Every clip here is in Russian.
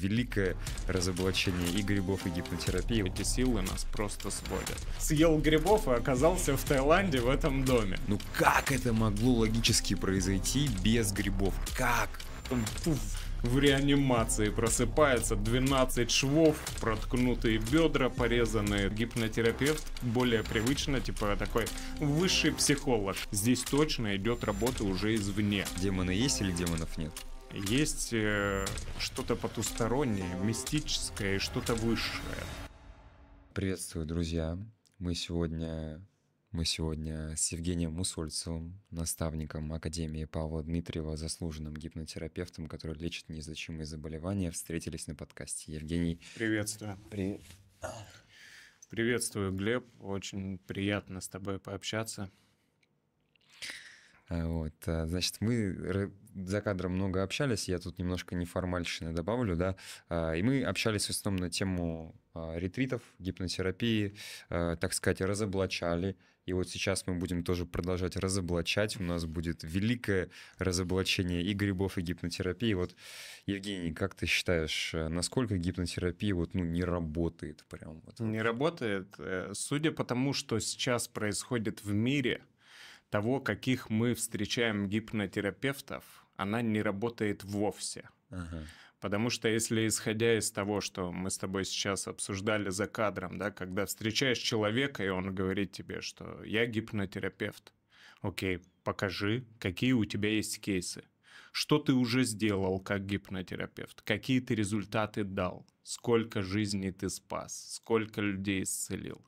великое разоблачение и грибов, и гипнотерапии. Эти силы нас просто сводят. Съел грибов и оказался в Таиланде в этом доме. Ну как это могло логически произойти без грибов? Как? Фуф в реанимации просыпается 12 швов, проткнутые бедра, порезанные. Гипнотерапевт более привычно, типа такой высший психолог. Здесь точно идет работа уже извне. Демоны есть или демонов нет? есть э, что-то потустороннее, мистическое и что-то высшее. Приветствую, друзья. Мы сегодня мы сегодня с Евгением Мусольцевым, наставником Академии Павла Дмитриева, заслуженным гипнотерапевтом, который лечит неизлечимые заболевания, встретились на подкасте. Евгений... Приветствую. Привет. Приветствую, Глеб. Очень приятно с тобой пообщаться. А, вот, а, значит, мы за кадром много общались, я тут немножко неформальщины добавлю, да, а, и мы общались в основном на тему а, ретритов, гипнотерапии, а, так сказать, разоблачали. И вот сейчас мы будем тоже продолжать разоблачать. У нас будет великое разоблачение и грибов, и гипнотерапии. Вот, Евгений, как ты считаешь, насколько гипнотерапия вот, ну, не работает прям? Вот? Не работает. Э, судя по тому, что сейчас происходит в мире, того, каких мы встречаем гипнотерапевтов, она не работает вовсе. Ага. Потому что если исходя из того, что мы с тобой сейчас обсуждали за кадром, да, когда встречаешь человека, и он говорит тебе, что я гипнотерапевт, окей, покажи, какие у тебя есть кейсы. Что ты уже сделал как гипнотерапевт? Какие ты результаты дал? Сколько жизней ты спас? Сколько людей исцелил?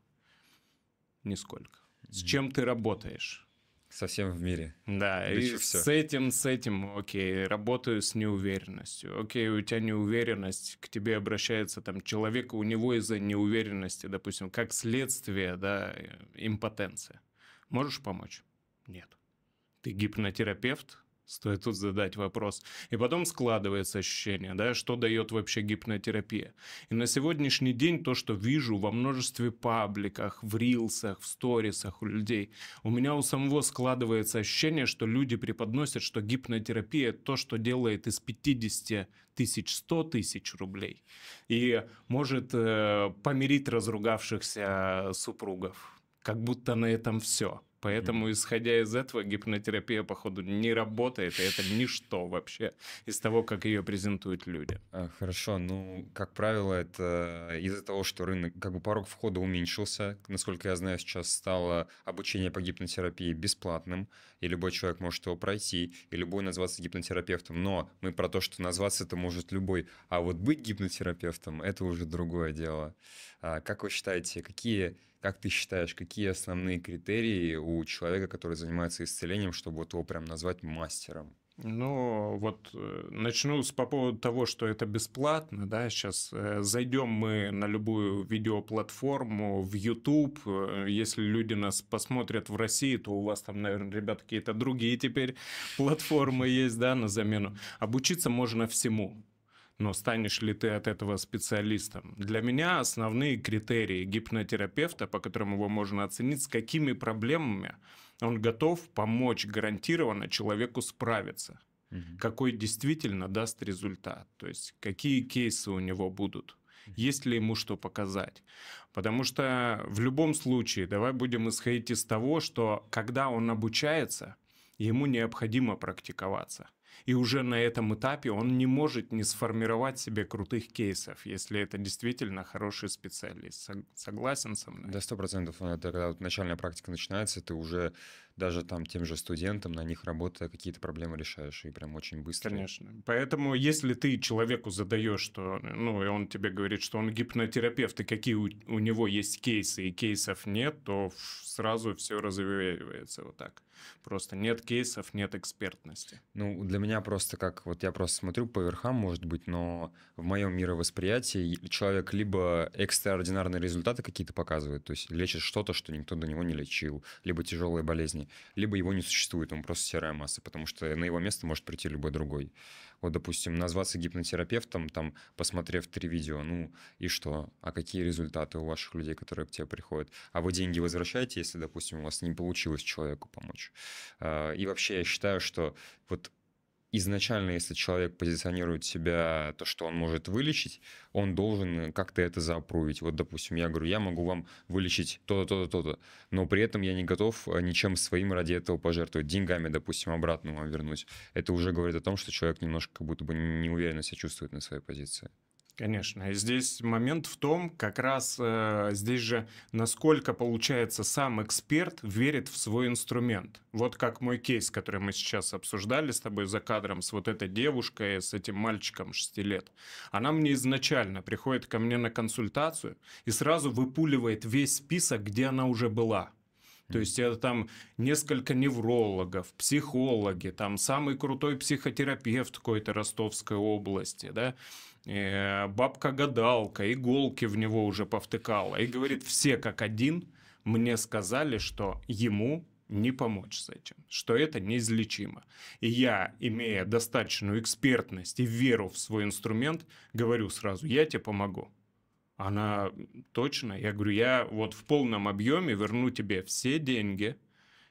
Нисколько. С чем ты работаешь? совсем в мире. Да, да и все. с этим, с этим, окей, работаю с неуверенностью. Окей, у тебя неуверенность, к тебе обращается там человек, у него из-за неуверенности, допустим, как следствие, да, импотенция. Можешь помочь? Нет. Ты гипнотерапевт, стоит тут задать вопрос. И потом складывается ощущение, да, что дает вообще гипнотерапия. И на сегодняшний день то, что вижу во множестве пабликах, в рилсах, в сторисах у людей, у меня у самого складывается ощущение, что люди преподносят, что гипнотерапия то, что делает из 50 тысяч 100 тысяч рублей. И может э, помирить разругавшихся э, супругов. Как будто на этом все. Поэтому, исходя из этого, гипнотерапия, походу, не работает, и это ничто вообще из того, как ее презентуют люди. А, хорошо, ну, как правило, это из-за того, что рынок, как бы порог входа уменьшился, насколько я знаю, сейчас стало обучение по гипнотерапии бесплатным, и любой человек может его пройти, и любой назваться гипнотерапевтом, но мы про то, что назваться это может любой, а вот быть гипнотерапевтом, это уже другое дело. А как вы считаете, какие как ты считаешь, какие основные критерии у человека, который занимается исцелением, чтобы вот его прям назвать мастером? Ну, вот э, начну с по поводу того, что это бесплатно, да, сейчас э, зайдем мы на любую видеоплатформу, в YouTube, э, если люди нас посмотрят в России, то у вас там, наверное, ребят, какие-то другие теперь платформы есть, да, на замену. Обучиться можно всему, но станешь ли ты от этого специалистом? Для меня основные критерии гипнотерапевта, по которым его можно оценить, с какими проблемами он готов помочь гарантированно человеку справиться, угу. какой действительно даст результат, то есть какие кейсы у него будут есть ли ему что показать. Потому что в любом случае, давай будем исходить из того, что когда он обучается, ему необходимо практиковаться. И уже на этом этапе он не может не сформировать себе крутых кейсов, если это действительно хороший специалист. Согласен со мной? Да, сто процентов. Это когда начальная практика начинается, ты уже даже там тем же студентам на них работая какие-то проблемы решаешь, и прям очень быстро. Конечно. Поэтому если ты человеку задаешь, что, ну, и он тебе говорит, что он гипнотерапевт, и какие у, у него есть кейсы, и кейсов нет, то сразу все развеивается вот так. Просто нет кейсов, нет экспертности. Ну, для меня просто как, вот я просто смотрю по верхам, может быть, но в моем мировосприятии человек либо экстраординарные результаты какие-то показывает, то есть лечит что-то, что никто до него не лечил, либо тяжелые болезни жизни, либо его не существует, он просто серая масса, потому что на его место может прийти любой другой. Вот, допустим, назваться гипнотерапевтом, там, посмотрев три видео, ну и что? А какие результаты у ваших людей, которые к тебе приходят? А вы деньги возвращаете, если, допустим, у вас не получилось человеку помочь? А, и вообще я считаю, что вот изначально, если человек позиционирует себя, то, что он может вылечить, он должен как-то это заопровить. Вот, допустим, я говорю, я могу вам вылечить то-то, то-то, то-то, но при этом я не готов э, ничем своим ради этого пожертвовать, деньгами, допустим, обратно вам вернуть. Это уже говорит о том, что человек немножко как будто бы неуверенно себя чувствует на своей позиции. Конечно. И здесь момент в том, как раз э, здесь же, насколько получается сам эксперт верит в свой инструмент. Вот как мой кейс, который мы сейчас обсуждали с тобой за кадром, с вот этой девушкой, с этим мальчиком 6 лет. Она мне изначально приходит ко мне на консультацию и сразу выпуливает весь список, где она уже была. То есть это там несколько неврологов, психологи, там самый крутой психотерапевт какой-то Ростовской области, да, Э, бабка-гадалка, иголки в него уже повтыкала. И говорит, все как один мне сказали, что ему не помочь с этим, что это неизлечимо. И я, имея достаточную экспертность и веру в свой инструмент, говорю сразу, я тебе помогу. Она точно, я говорю, я вот в полном объеме верну тебе все деньги,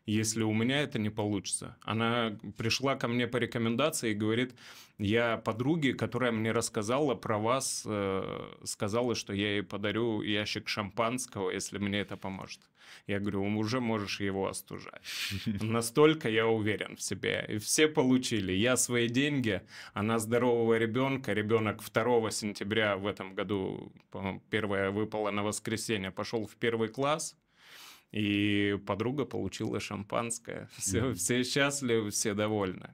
если у меня это не получится. Она пришла ко мне по рекомендации и говорит, я подруге, которая мне рассказала про вас, э, сказала, что я ей подарю ящик шампанского, если мне это поможет. Я говорю, уже можешь его остужать. Настолько я уверен в себе. И все получили. Я свои деньги, она здорового ребенка. Ребенок 2 сентября в этом году, первое выпало на воскресенье, пошел в первый класс – и подруга получила шампанское. Все, mm-hmm. все счастливы, все довольны.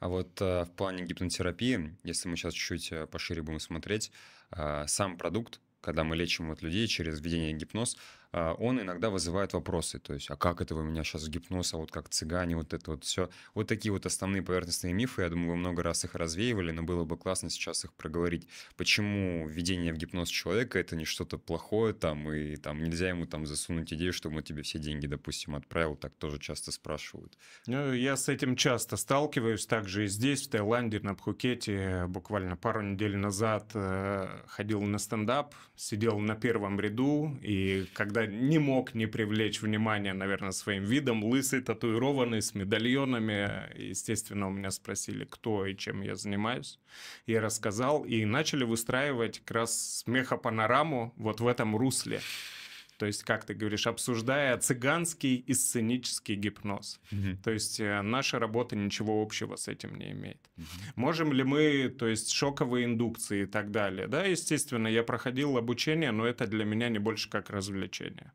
А вот э, в плане гипнотерапии, если мы сейчас чуть-чуть э, пошире будем смотреть, э, сам продукт, когда мы лечим вот людей через введение гипноз, а, он иногда вызывает вопросы, то есть, а как это вы меня сейчас в гипноз, а вот как цыгане, вот это вот все. Вот такие вот основные поверхностные мифы, я думаю, вы много раз их развеивали, но было бы классно сейчас их проговорить. Почему введение в гипноз человека — это не что-то плохое там, и там нельзя ему там засунуть идею, чтобы он тебе все деньги, допустим, отправил, так тоже часто спрашивают. Ну, я с этим часто сталкиваюсь, также и здесь, в Таиланде, на Пхукете, буквально пару недель назад э, ходил на стендап, сидел на первом ряду, и когда не мог не привлечь внимание, наверное, своим видом. Лысый, татуированный, с медальонами. Естественно, у меня спросили, кто и чем я занимаюсь. Я рассказал, и начали выстраивать как раз смехопанораму вот в этом русле. То есть, как ты говоришь, обсуждая цыганский и сценический гипноз. Угу. То есть, э, наша работа ничего общего с этим не имеет. Угу. Можем ли мы, то есть, шоковые индукции и так далее? Да, естественно, я проходил обучение, но это для меня не больше как развлечение.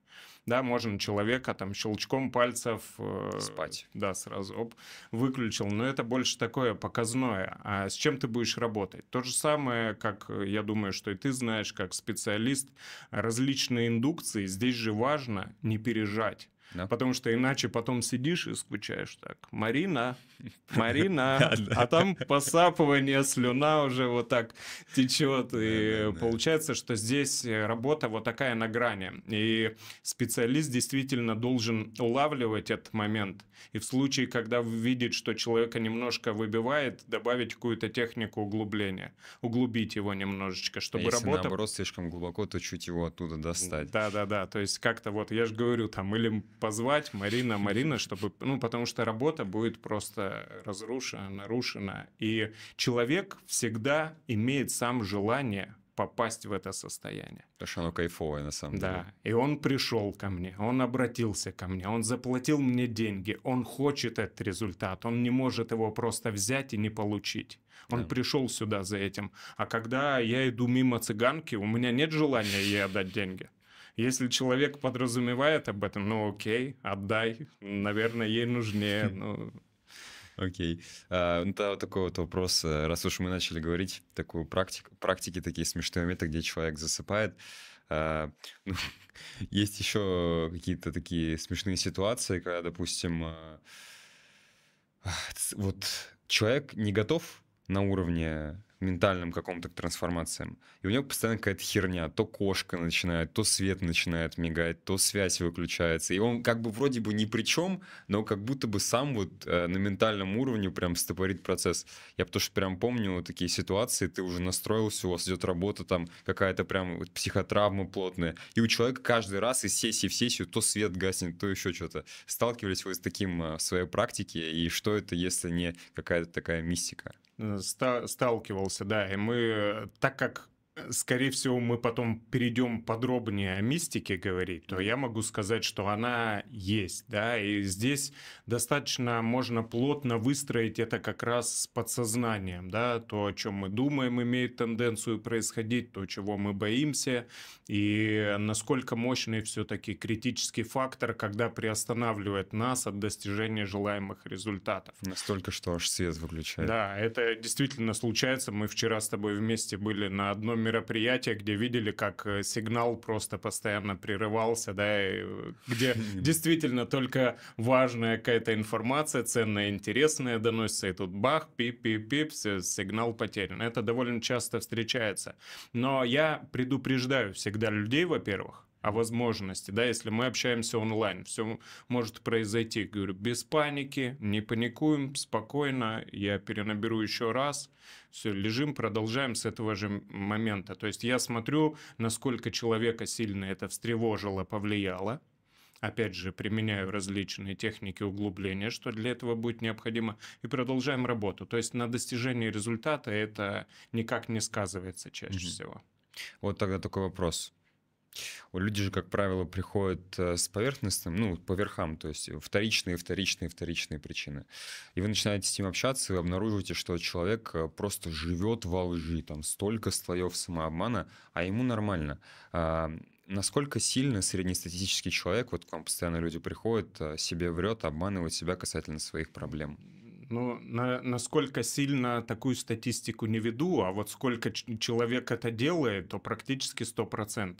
Да, можно человека там щелчком пальцев... Э, Спать. Да, сразу оп, выключил. Но это больше такое показное. А с чем ты будешь работать? То же самое, как э, я думаю, что и ты знаешь, как специалист, различные индукции. Здесь же важно не пережать. No. Потому что иначе потом сидишь и скучаешь так. Марина, Марина, а там посапывание, слюна уже вот так течет. И получается, что здесь э, работа вот такая на грани. И специалист действительно должен улавливать этот момент. И в случае, когда видит, что человека немножко выбивает, добавить какую-то технику углубления. Углубить его немножечко, а чтобы Если работа... наоборот слишком глубоко, то чуть его оттуда достать. Да-да-да, то есть как-то вот, я же говорю, там или позвать Марина, Марина, чтобы, ну, потому что работа будет просто разрушена, нарушена. И человек всегда имеет сам желание попасть в это состояние. Потому что оно кайфовое на самом да. деле. Да. И он пришел ко мне, он обратился ко мне, он заплатил мне деньги, он хочет этот результат, он не может его просто взять и не получить. Он да. пришел сюда за этим. А когда я иду мимо цыганки, у меня нет желания ей отдать деньги. Если человек подразумевает об этом, ну окей, отдай, наверное, ей нужнее. Ну, Окей. Okay. А, uh, ну, такой вот вопрос. Э, раз уж мы начали говорить такую практику, практики такие смешные моменты, где человек засыпает. Uh, ну, есть еще какие-то такие смешные ситуации, когда, допустим, uh, вот человек не готов на уровне ментальном каком-то к трансформациям. И у него постоянно какая-то херня. То кошка начинает, то свет начинает мигать, то связь выключается. И он как бы вроде бы ни при чем, но как будто бы сам вот э, на ментальном уровне прям стопорит процесс. Я потому что прям помню такие ситуации, ты уже настроился, у вас идет работа там, какая-то прям вот психотравма плотная. И у человека каждый раз из сессии в сессию то свет гаснет, то еще что-то. Сталкивались вы с таким э, в своей практике, и что это, если не какая-то такая мистика? Э, сталкивался, да, и мы, э, так как Э, скорее всего, мы потом перейдем подробнее о мистике говорить, то я могу сказать, что она есть, да, и здесь достаточно можно плотно выстроить это как раз с подсознанием, да, то, о чем мы думаем, имеет тенденцию происходить, то, чего мы боимся, и насколько мощный все-таки критический фактор, когда приостанавливает нас от достижения желаемых результатов. Настолько, что аж свет выключает. Да, это действительно случается. Мы вчера с тобой вместе были на одном мероприятия, где видели, как э, сигнал просто постоянно прерывался, да, и э, где действительно только важная какая-то информация, ценная, интересная доносится, и тут бах, пип-пип-пип, сигнал потерян. Это довольно часто встречается. Но я предупреждаю всегда людей, во-первых, а возможности, да, если мы общаемся онлайн, все может произойти. Говорю, без паники, не паникуем, спокойно, я перенаберу еще раз, все, лежим, продолжаем с этого же момента. То есть я смотрю, насколько человека сильно это встревожило, повлияло. Опять же, применяю различные техники углубления, что для этого будет необходимо, и продолжаем работу. То есть на достижение результата это никак не сказывается чаще mm-hmm. всего. Вот тогда такой вопрос Люди же, как правило, приходят э, с поверхностным, ну, по верхам, то есть вторичные, вторичные, вторичные причины. И вы начинаете с ним общаться и обнаруживаете, что человек э, просто живет во лжи, там столько слоев самообмана, а ему нормально а, насколько сильно среднестатистический человек, вот к вам постоянно люди приходят, э, себе врет, обманывает себя касательно своих проблем? Ну, на, насколько сильно такую статистику не веду, а вот сколько человек это делает, то практически 100%.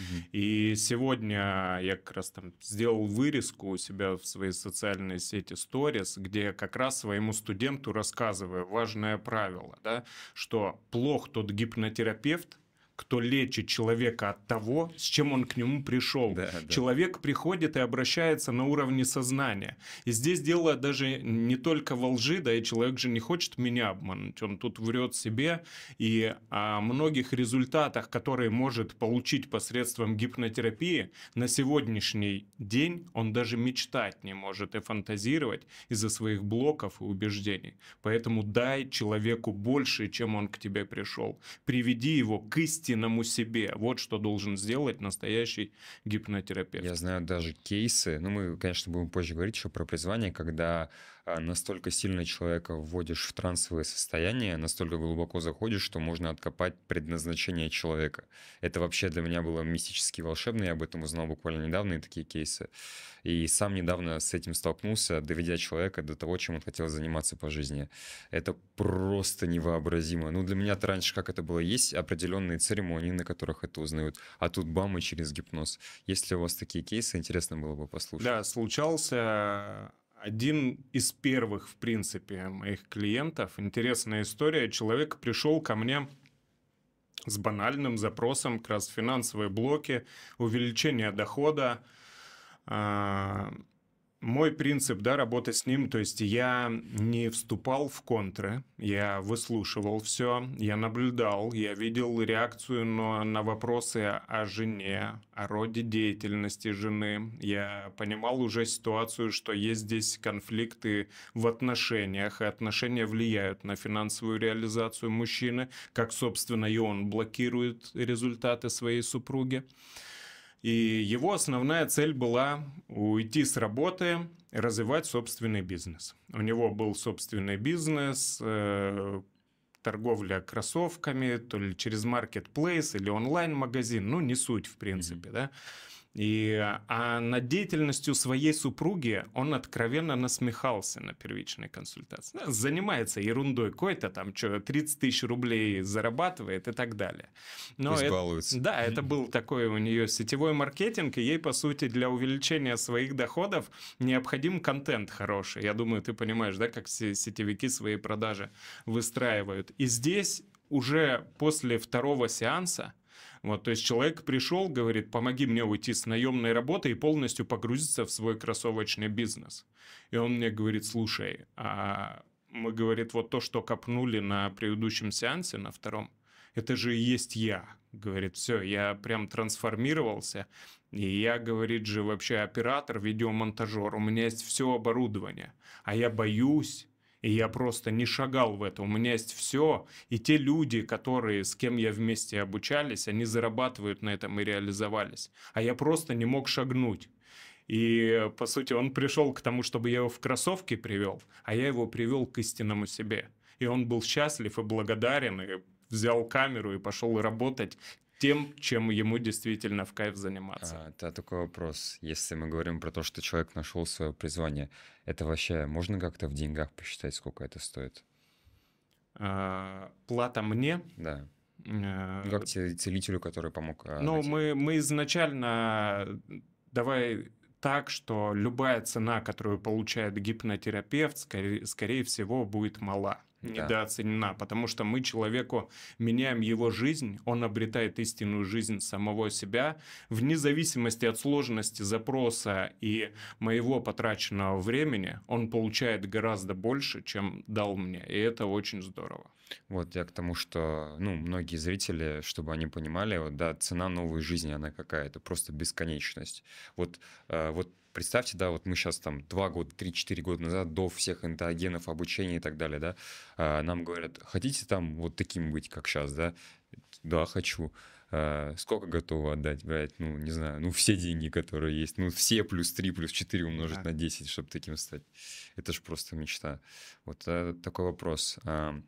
Угу. И сегодня я как раз там сделал вырезку у себя в своей социальной сети Stories, где как раз своему студенту рассказываю важное правило, да, что плох тот гипнотерапевт, кто лечит человека от того, с чем он к нему пришел. Да, да. Человек приходит и обращается на уровне сознания. И здесь дело даже не только во лжи, да и человек же не хочет меня обмануть, он тут врет себе. И о многих результатах, которые может получить посредством гипнотерапии, на сегодняшний день он даже мечтать не может и фантазировать из-за своих блоков и убеждений. Поэтому дай человеку больше, чем он к тебе пришел. Приведи его к истине истинному себе. Вот что должен сделать настоящий гипнотерапевт. Я знаю даже кейсы, ну мы, конечно, будем позже говорить еще про призвание, когда а, настолько сильно человека вводишь в трансовое состояние, настолько глубоко заходишь, что можно откопать предназначение человека. Это вообще для меня было мистически волшебно, я об этом узнал буквально недавно, и такие кейсы. И сам недавно с этим столкнулся, доведя человека до того, чем он хотел заниматься по жизни. Это просто невообразимо. Ну, для меня-то раньше как это было, есть определенные церемонии, на которых это узнают, а тут бам и через гипноз. Если у вас такие кейсы, интересно было бы послушать. Да, случался один из первых, в принципе, моих клиентов. Интересная история. Человек пришел ко мне с банальным запросом как раз финансовые блоки, увеличение дохода, а, мой принцип, да, работы с ним, то есть я не вступал в контры, я выслушивал все, я наблюдал, я видел реакцию но на вопросы о жене, о роде деятельности жены, я понимал уже ситуацию, что есть здесь конфликты в отношениях, и отношения влияют на финансовую реализацию мужчины, как, собственно, и он блокирует результаты своей супруги. И его основная цель была уйти с работы, развивать собственный бизнес. У него был собственный бизнес, э, торговля кроссовками, то ли через маркетплейс или онлайн-магазин, ну, не суть, в принципе, mm-hmm. да. И, а над деятельностью своей супруги он откровенно насмехался на первичной консультации. Ну, занимается ерундой какой-то, там, что, 30 тысяч рублей зарабатывает и так далее. Но Пусть это, Да, это был такой у нее сетевой маркетинг, и ей, по сути, для увеличения своих доходов необходим контент хороший. Я думаю, ты понимаешь, да, как все сетевики свои продажи выстраивают. И здесь уже после второго сеанса вот, то есть человек пришел, говорит, помоги мне уйти с наемной работы и полностью погрузиться в свой кроссовочный бизнес. И он мне говорит, слушай, а мы, говорит, вот то, что копнули на предыдущем сеансе, на втором, это же и есть я. Говорит, все, я прям трансформировался. И я, говорит же, вообще оператор, видеомонтажер. У меня есть все оборудование. А я боюсь, и я просто не шагал в это. У меня есть все, и те люди, которые, с кем я вместе обучались, они зарабатывают на этом и реализовались. А я просто не мог шагнуть. И, по сути, он пришел к тому, чтобы я его в кроссовке привел, а я его привел к истинному себе. И он был счастлив и благодарен, и взял камеру и пошел работать тем, чем ему действительно в кайф заниматься. А, это такой вопрос. Если мы говорим про то, что человек нашел свое призвание, это вообще можно как-то в деньгах посчитать, сколько это стоит? А, плата мне? Да. А, как целителю, который помог? А, ну, найти? мы, мы изначально... Давай так, что любая цена, которую получает гипнотерапевт, скорее, скорее всего, будет мала недооценена, да. потому что мы человеку меняем его жизнь, он обретает истинную жизнь самого себя, вне зависимости от сложности запроса и моего потраченного времени, он получает гораздо больше, чем дал мне, и это очень здорово. Вот я к тому, что, ну, многие зрители, чтобы они понимали, вот, да, цена новой жизни, она какая-то, просто бесконечность. Вот, э, вот Представьте, да, вот мы сейчас там 2 года, 3-4 года назад, до всех энтогенов, обучения и так далее, да, а, нам говорят, хотите там вот таким быть, как сейчас, да? Да, хочу. А, сколько готовы отдать, блядь, ну, не знаю, ну, все деньги, которые есть, ну, все плюс 3, плюс 4 умножить да. на 10, чтобы таким стать. Это же просто мечта. Вот э, такой вопрос. А,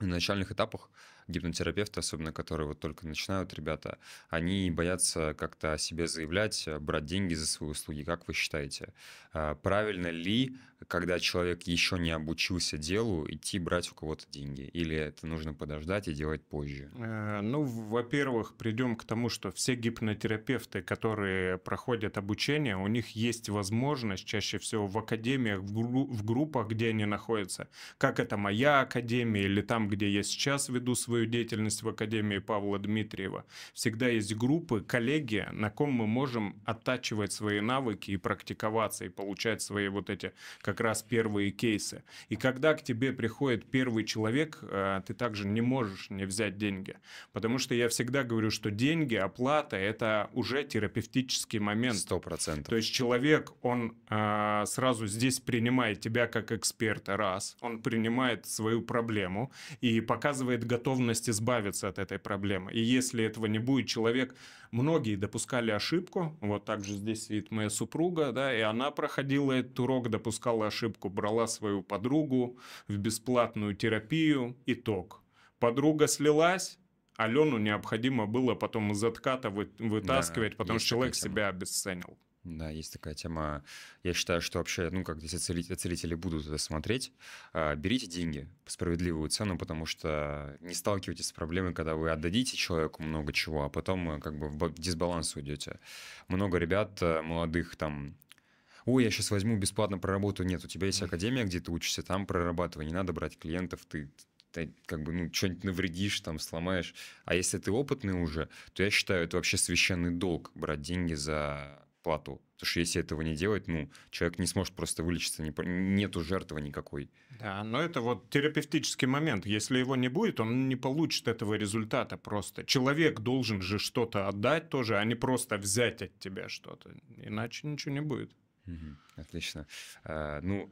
на начальных этапах гипнотерапевты, особенно которые вот только начинают, ребята, они боятся как-то о себе заявлять, э, брать деньги за свои услуги. Как вы считаете, э, правильно ли, когда человек еще не обучился делу, идти брать у кого-то деньги? Или это нужно подождать и делать позже? Э, ну, во-первых, придем к тому, что все гипнотерапевты, которые проходят обучение, у них есть возможность чаще всего в академиях, в группах, где они находятся, как это моя академия или там, где я сейчас веду свою свою деятельность в Академии Павла Дмитриева. Всегда есть группы, коллеги, на ком мы можем оттачивать свои навыки и практиковаться, и получать свои вот эти как раз первые кейсы. И когда к тебе приходит первый человек, э, ты также не можешь не взять деньги. Потому что я всегда говорю, что деньги, оплата – это уже терапевтический момент. Сто процентов. То есть человек, он э, сразу здесь принимает тебя как эксперта, раз. Он принимает свою проблему и показывает готовность готовность избавиться от этой проблемы. И если этого не будет, человек... Многие допускали ошибку, вот так же здесь сидит моя супруга, да, и она проходила этот урок, допускала ошибку, брала свою подругу в бесплатную терапию, итог. Подруга слилась, Алену необходимо было потом из отката вытаскивать, да, потому что человек себя обесценил. Да, есть такая тема. Я считаю, что вообще, ну, как здесь целители, целители будут это смотреть, а, берите деньги по справедливую цену, потому что не сталкивайтесь с проблемой, когда вы отдадите человеку много чего, а потом э, как бы в дисбаланс уйдете. Много ребят э, молодых там ой, я сейчас возьму, бесплатно проработаю. Нет, у тебя есть академия, где ты учишься, там прорабатывай, не надо брать клиентов, ты, ты как бы, ну, что-нибудь навредишь, там, сломаешь. А если ты опытный уже, то я считаю, это вообще священный долг брать деньги за плату. Потому что если этого не делать, ну, человек не сможет просто вылечиться, не, нету жертвы никакой. Да, но это вот терапевтический момент. Если его не будет, он не получит этого результата просто. Человек должен же что-то отдать тоже, а не просто взять от тебя что-то. Иначе ничего не будет. Угу, отлично. А, ну,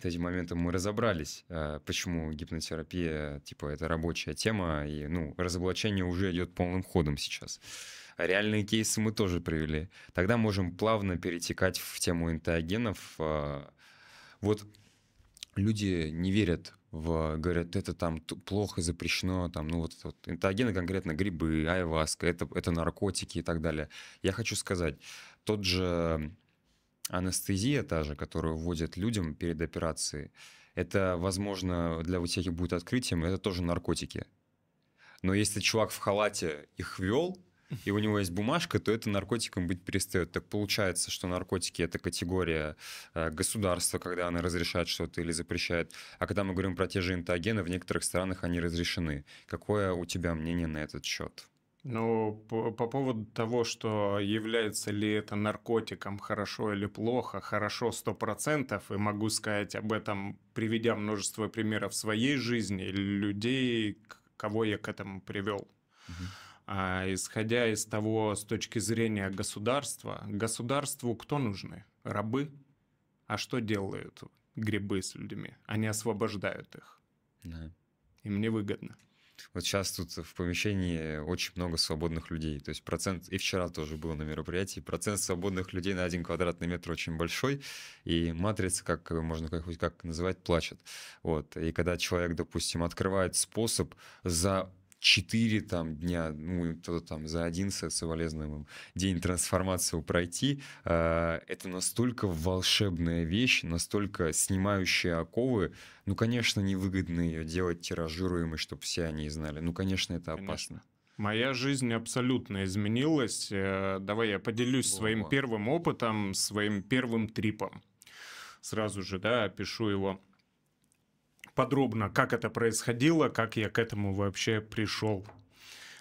с этим моментом мы разобрались, а, почему гипнотерапия, типа, это рабочая тема, и, ну, разоблачение уже идет полным ходом сейчас. А реальные кейсы мы тоже привели. Тогда можем плавно перетекать в тему интеогенов. А, вот люди не верят в, говорят, это там плохо, запрещено, там, ну вот, вот интеогены конкретно, грибы, айваска, это, это наркотики и так далее. Я хочу сказать, тот же анестезия та же, которую вводят людям перед операцией, это, возможно, для вот всяких будет открытием, это тоже наркотики. Но если чувак в халате их вел и у него есть бумажка, то это наркотиком быть перестает. Так получается, что наркотики – это категория э, государства, когда она разрешает что-то или запрещает. А когда мы говорим про те же интогены, в некоторых странах они разрешены. Какое у тебя мнение на этот счет? Ну, по, по поводу того, что является ли это наркотиком хорошо или плохо, хорошо 100%, и могу сказать об этом, приведя множество примеров своей жизни, людей, кого я к этому привел. Угу. А исходя из того, с точки зрения государства, государству кто нужны? Рабы? А что делают грибы с людьми? Они освобождают их. Да. Им невыгодно. Вот сейчас тут в помещении очень много свободных людей. То есть процент, и вчера тоже было на мероприятии, процент свободных людей на один квадратный метр очень большой, и матрица, как можно как, как называть, плачет. Вот. И когда человек, допустим, открывает способ за 4 там, дня, ну, то-то там за один соболезнованным день трансформацию пройти, э, это настолько волшебная вещь, настолько снимающая оковы. Ну, конечно, невыгодно ее делать тиражируемой, чтобы все они знали. Ну, конечно, это опасно. Конечно. Моя жизнь абсолютно изменилась. Э, давай я поделюсь О-о. своим первым опытом, своим первым трипом. Сразу же, да, опишу его подробно, как это происходило, как я к этому вообще пришел.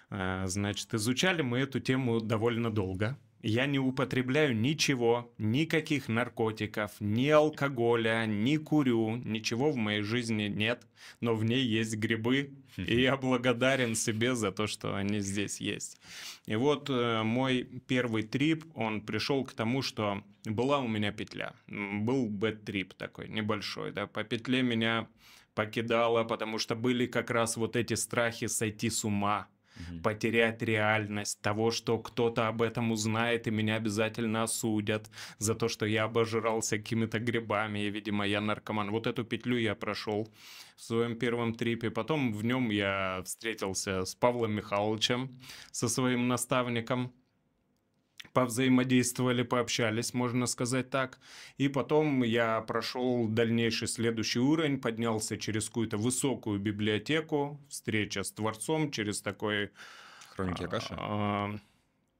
А, значит, изучали мы эту тему довольно долго. Я не употребляю ничего, никаких наркотиков, ни алкоголя, ни курю, ничего в моей жизни нет, но в ней есть грибы, и я благодарен себе за то, что они здесь есть. И вот э, мой первый трип, он пришел к тому, что была у меня петля, был бэт-трип такой небольшой, да, по петле меня покидала, потому что были как раз вот эти страхи сойти с ума, угу. потерять реальность того, что кто-то об этом узнает и меня обязательно осудят за то, что я обожрался какими-то грибами, и, видимо, я наркоман. Вот эту петлю я прошел в своем первом трипе. Потом в нем я встретился с Павлом Михайловичем, со своим наставником повзаимодействовали, пообщались, можно сказать так. И потом я прошел дальнейший следующий уровень, поднялся через какую-то высокую библиотеку, встреча с Творцом, через такой... Хроники Акаши? А, а,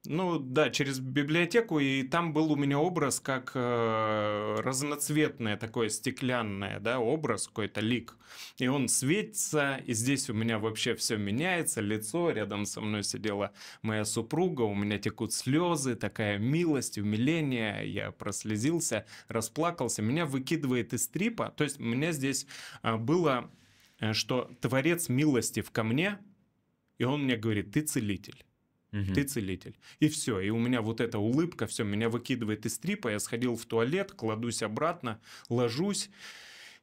ну да, через библиотеку, и там был у меня образ как э, разноцветное такое стеклянное, да, образ какой-то лик. И он светится, и здесь у меня вообще все меняется, лицо, рядом со мной сидела моя супруга, у меня текут слезы, такая милость, умиление, я прослезился, расплакался, меня выкидывает из трипа, то есть у меня здесь э, было, э, что творец милости в ко мне, и он мне говорит, ты целитель угу. ты целитель. И все, и у меня вот эта улыбка, все, меня выкидывает из трипа, я сходил в туалет, кладусь обратно, ложусь,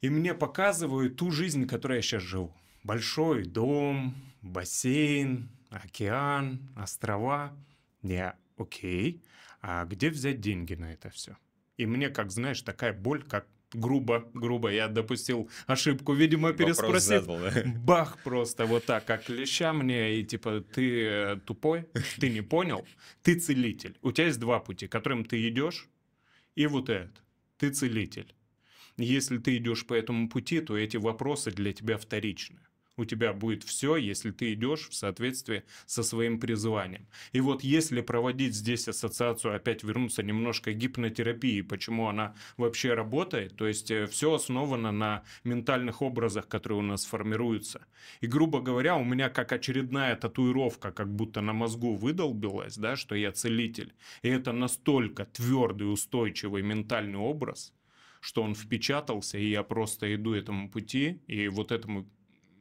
и мне показывают ту жизнь, которой я сейчас живу. Большой дом, бассейн, океан, острова. Я, окей, а где взять деньги на это все? И мне, как знаешь, такая боль, как грубо, грубо я допустил ошибку, видимо, переспросил. Задал, да? Бах просто вот так, как леща мне, и типа, ты э, тупой, ты не понял, ты целитель. У тебя есть два пути, которым ты идешь, и вот этот, ты целитель. Если ты идешь по этому пути, то эти вопросы для тебя вторичны у тебя будет все, если ты идешь в соответствии со своим призванием. И вот если проводить здесь ассоциацию, опять вернуться немножко гипнотерапии, почему она вообще работает, то есть э, все основано на ментальных образах, которые у нас формируются. И, грубо говоря, у меня как очередная татуировка, как будто на мозгу выдолбилась, да, что я целитель. И это настолько твердый, устойчивый ментальный образ, что он впечатался, и я просто иду этому пути, и вот этому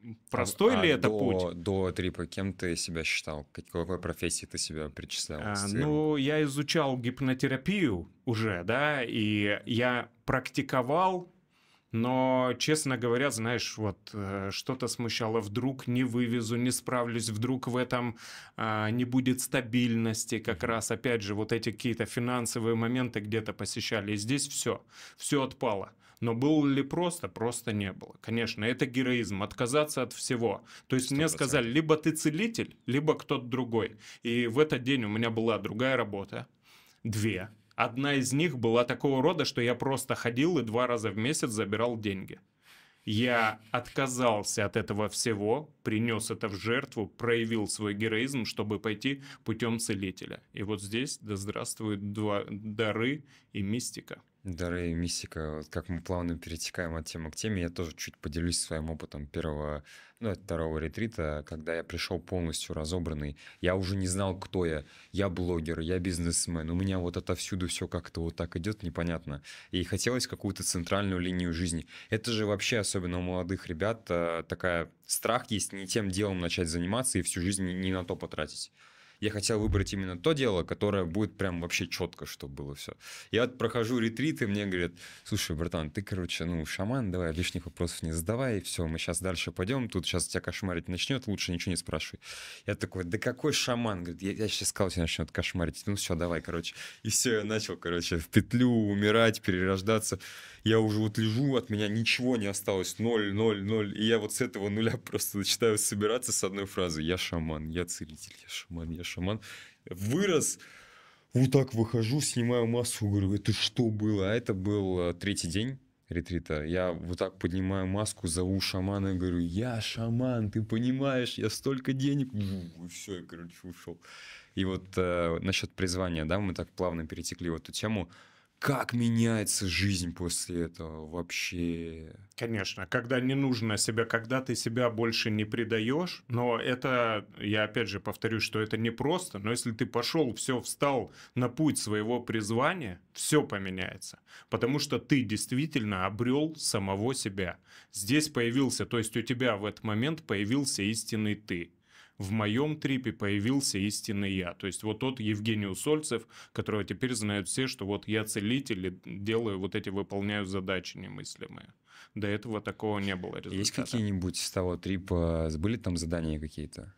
а, Простой а, ли а это до, путь? До трипа кем ты себя считал? Какой, профессии ты себя причислял? А, ну, я изучал гипнотерапию уже, да, и я практиковал, но, честно говоря, знаешь, вот э, что-то смущало, вдруг не вывезу, не справлюсь, вдруг в этом а, не будет стабильности, как раз, опять же, вот эти какие-то финансовые моменты где-то посещали, и здесь все, все отпало. Но было ли просто? Просто не было. Конечно, это героизм, отказаться от всего. То есть 100%. мне сказали, либо ты целитель, либо кто-то другой. И в этот день у меня была другая работа, две. Одна из них была такого рода, что я просто ходил и два раза в месяц забирал деньги. Я отказался от этого всего, принес это в жертву, проявил свой героизм, чтобы пойти путем целителя. И вот здесь да здравствуют два дары и мистика. Дары и мистика, вот как мы плавно перетекаем от темы к теме, я тоже чуть поделюсь своим опытом первого, ну, второго ретрита, когда я пришел полностью разобранный. Я уже не знал, кто я. Я блогер, я бизнесмен. У меня вот отовсюду все как-то вот так идет, непонятно. И хотелось какую-то центральную линию жизни. Это же вообще, особенно у молодых ребят, э, такая страх есть не тем делом начать заниматься и всю жизнь не на то потратить я хотел выбрать именно то дело, которое будет прям вообще четко, чтобы было все. Я вот прохожу ретрит, и мне говорят, слушай, братан, ты, короче, ну, шаман, давай лишних вопросов не задавай, и все, мы сейчас дальше пойдем, тут сейчас тебя кошмарить начнет, лучше ничего не спрашивай. Я такой, да какой шаман? Говорит, я, я сейчас сказал, тебя начнет кошмарить. Ну, все, давай, короче. И все, я начал, короче, в петлю умирать, перерождаться я уже вот лежу, от меня ничего не осталось, ноль, ноль, ноль, и я вот с этого нуля просто начинаю собираться с одной фразы, я шаман, я целитель, я шаман, я шаман, вырос, вот так выхожу, снимаю маску, говорю, это что было? А это был э, третий день ретрита. Я вот так поднимаю маску, зову шамана, и говорю, я шаман, ты понимаешь, я столько денег. И все, я, короче, ушел. И вот э, насчет призвания, да, мы так плавно перетекли в эту тему как меняется жизнь после этого вообще? Конечно, когда не нужно себя, когда ты себя больше не предаешь, но это, я опять же повторю, что это не просто, но если ты пошел, все, встал на путь своего призвания, все поменяется, потому что ты действительно обрел самого себя. Здесь появился, то есть у тебя в этот момент появился истинный ты в моем трипе появился истинный я. То есть вот тот Евгений Усольцев, которого теперь знают все, что вот я целитель и делаю вот эти, выполняю задачи немыслимые. До этого такого не было результата. Есть какие-нибудь с того трипа, были там задания какие-то?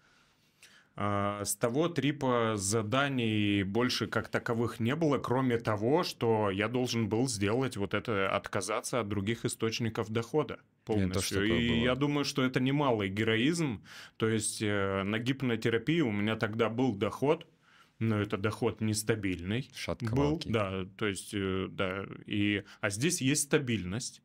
А, с того трипа заданий больше как таковых не было, кроме того, что я должен был сделать вот это, отказаться от других источников дохода полностью. Нет, и я думаю, что это немалый героизм. То есть э, на гипнотерапии у меня тогда был доход, но это доход нестабильный. Шатковалкий. Был, да, то есть, э, да, и, а здесь есть стабильность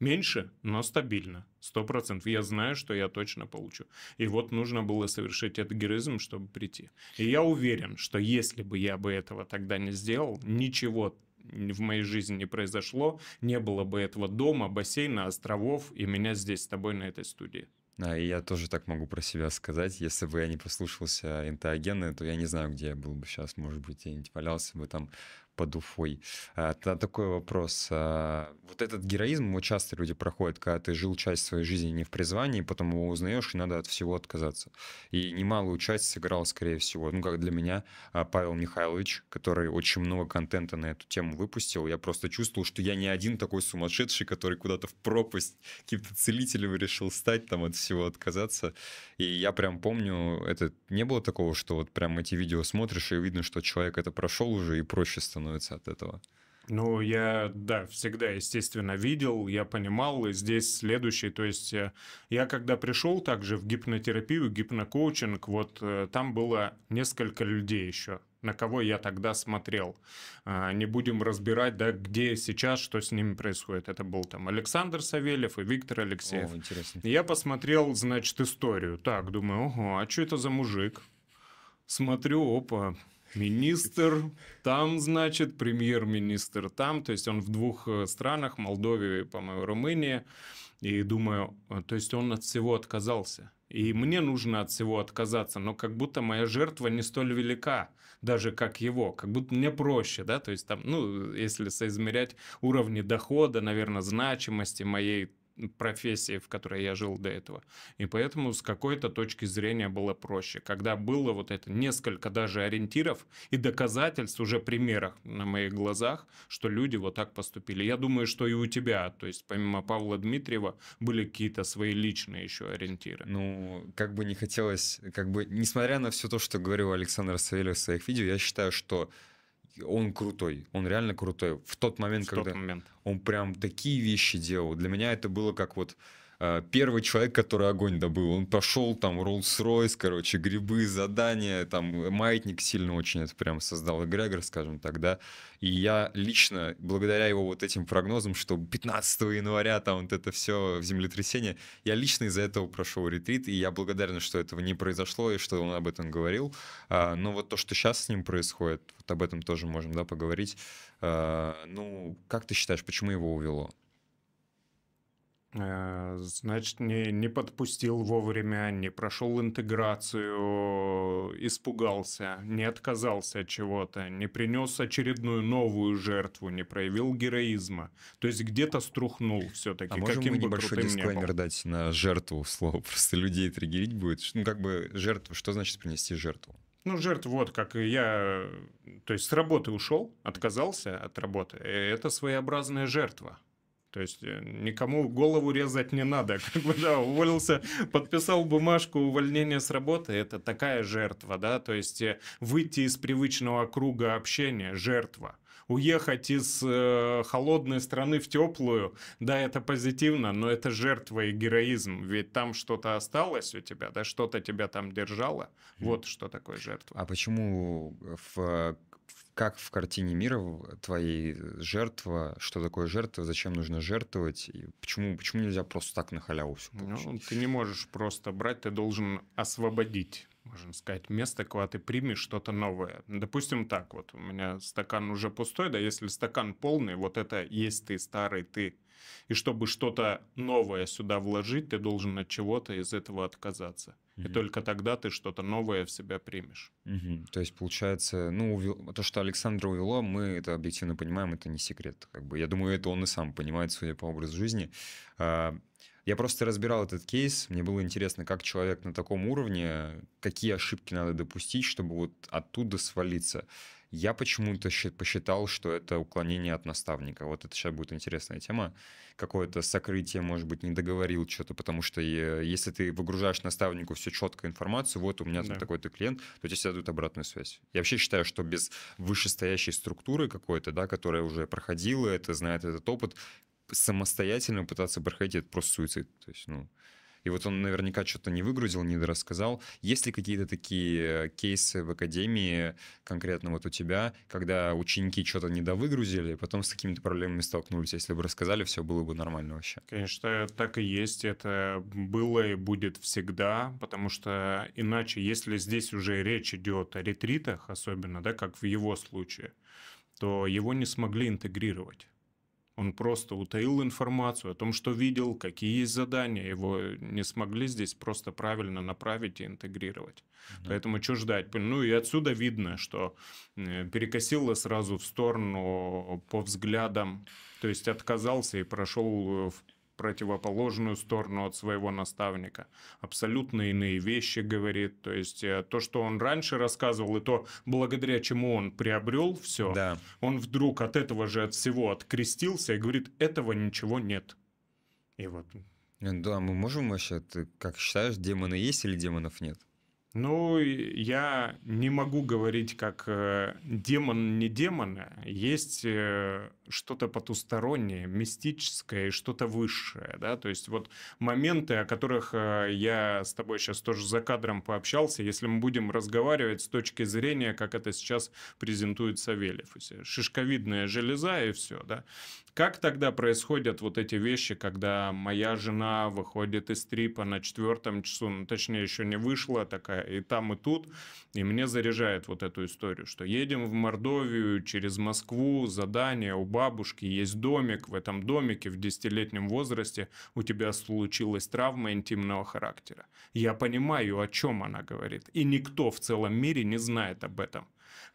Меньше, но стабильно. Сто процентов. Я знаю, что я точно получу. И вот нужно было совершить этот героизм, чтобы прийти. И я уверен, что если бы я бы этого тогда не сделал, ничего в моей жизни не произошло, не было бы этого дома, бассейна, островов и меня здесь с тобой на этой студии. А, и я тоже так могу про себя сказать. Если бы я не послушался энтеогены, то я не знаю, где я был бы сейчас. Может быть, я не валялся бы там под Уфой. А, такой вопрос. А, вот этот героизм, его часто люди проходят, когда ты жил часть своей жизни не в призвании, потом его узнаешь, и надо от всего отказаться. И немалую часть сыграл, скорее всего, ну, как для меня, а, Павел Михайлович, который очень много контента на эту тему выпустил. Я просто чувствовал, что я не один такой сумасшедший, который куда-то в пропасть каким-то целителем решил стать, там от всего отказаться. И я прям помню, это не было такого, что вот прям эти видео смотришь, и видно, что человек это прошел уже и проще становится становится от этого? Ну, я, да, всегда, естественно, видел, я понимал, и здесь следующее, то есть э, я когда пришел также в гипнотерапию, гипнокоучинг, вот э, там было несколько людей еще, на кого я тогда смотрел. А, не будем разбирать, да, где сейчас, что с ними происходит. Это был там Александр Савельев и Виктор Алексеев. О, интересно. Я посмотрел, значит, историю. Так, думаю, ого, а что это за мужик? Смотрю, опа, министр там, значит, премьер-министр там. То есть он в двух э, странах, Молдове, по-моему, Румынии. И думаю, э, то есть он от всего отказался. И мне нужно от всего отказаться, но как будто моя жертва не столь велика, даже как его, как будто мне проще, да, то есть там, ну, если соизмерять уровни дохода, наверное, значимости моей профессии, в которой я жил до этого. И поэтому с какой-то точки зрения было проще. Когда было вот это несколько даже ориентиров и доказательств, уже примерах на моих глазах, что люди вот так поступили. Я думаю, что и у тебя, то есть помимо Павла Дмитриева, были какие-то свои личные еще ориентиры. Ну, как бы не хотелось, как бы, несмотря на все то, что говорил Александр Савельев в своих видео, я считаю, что он крутой, он реально крутой. В тот момент, в когда тот момент. он прям такие вещи делал, для меня это было как вот Э, первый человек, который огонь добыл, он пошел там Rolls-Royce, короче, грибы, задания, там маятник сильно очень это прям создал эгрегор, скажем так, да. И я лично, благодаря его вот этим прогнозам, что 15 января там вот это все в землетрясение, я лично из-за этого прошел ретрит, и я благодарен, что этого не произошло, и что он об этом говорил. А, но вот то, что сейчас с ним происходит, вот об этом тоже можем, да, поговорить. А, ну, как ты считаешь, почему его увело? Э, значит, не, не подпустил вовремя, не прошел интеграцию, испугался, не отказался от чего-то, не принес очередную новую жертву, не проявил героизма. То есть где-то струхнул все-таки. А можем каким мы небольшой дисклеймер не дать на жертву слово? Просто людей триггерить будет. Ну, как бы жертву, что значит принести жертву? Ну, жертв, вот как я, то есть с работы ушел, отказался от работы. Э, это своеобразная жертва. То есть э, никому голову резать не надо. Как бы, да, уволился, подписал бумажку увольнения с работы, это такая жертва, да, то есть э, выйти из привычного круга общения, жертва уехать из э, холодной страны в теплую, да, это позитивно, но это жертва и героизм, ведь там что-то осталось у тебя, да, что-то тебя там держало, вот что такое жертва. А почему в э, как в картине мира твоей э, жертва, что такое жертва, зачем нужно жертвовать, и почему, почему нельзя просто так на халяву все получить? Ну, ты не можешь просто брать, ты должен освободить можно сказать, место, куда ты примешь что-то новое. Допустим, так вот, у меня стакан уже пустой, да, если стакан полный, вот это есть ты, старый ты. И чтобы что-то новое сюда вложить, ты должен от чего-то из этого отказаться. Mm-hmm. И только тогда ты что-то новое в себя примешь. Mm-hmm. То есть, получается, ну, то, что Александра увело, мы это объективно понимаем, это не секрет. Как бы. Я думаю, это он и сам понимает, судя по образу жизни. А, я просто разбирал этот кейс, мне было интересно, как человек на таком уровне, какие ошибки надо допустить, чтобы вот оттуда свалиться. Я почему-то посчитал, что это уклонение от наставника. Вот это сейчас будет интересная тема. Какое-то сокрытие, может быть, не договорил что-то, потому что э, если ты выгружаешь наставнику всю четкую информацию, вот у меня да. там такой-то клиент, то тебе всегда дают обратную связь. Я вообще считаю, что без вышестоящей структуры какой-то, да, которая уже проходила это, знает этот опыт, самостоятельно пытаться проходить, это просто суицид. То есть, ну, и вот он наверняка что-то не выгрузил, не рассказал. Есть ли какие-то такие э, кейсы в академии, конкретно вот у тебя, когда ученики что-то недовыгрузили, потом с какими-то проблемами столкнулись? Если бы рассказали, все было бы нормально вообще. Конечно, э, так и есть. Это было и будет всегда, потому что иначе, если здесь уже речь идет о ретритах, особенно, да, как в его случае, то его не смогли интегрировать. Он просто утаил информацию о том, что видел, какие есть задания. Его не смогли здесь просто правильно направить и интегрировать. mm Поэтому что ждать? Ну и отсюда видно, что э, перекосило сразу в сторону по взглядам. То есть отказался и прошел э, в противоположную сторону от своего наставника. Абсолютно иные вещи говорит. То есть э, то, что он раньше рассказывал, и то, благодаря чему он приобрел все, да. он вдруг от этого же от всего открестился и говорит, этого ничего нет. И вот. Э, да, мы можем вообще, ты как считаешь, демоны есть или демонов нет? Ну, я не могу говорить, как э, демон не демон. А есть э, что-то потустороннее, мистическое и что-то высшее, да, то есть вот моменты, о которых э, я с тобой сейчас тоже за кадром пообщался, если мы будем разговаривать с точки зрения, как это сейчас презентует Савельев, э, шишковидная железа и все, да, как тогда происходят вот эти вещи, когда моя жена выходит из трипа на четвертом часу, ну, точнее, еще не вышла а такая, и там, и тут, и мне заряжает вот эту историю, что едем в Мордовию, через Москву, задание, уб бабушки есть домик, в этом домике в десятилетнем возрасте у тебя случилась травма интимного характера. Я понимаю, о чем она говорит. И никто в целом мире не знает об этом.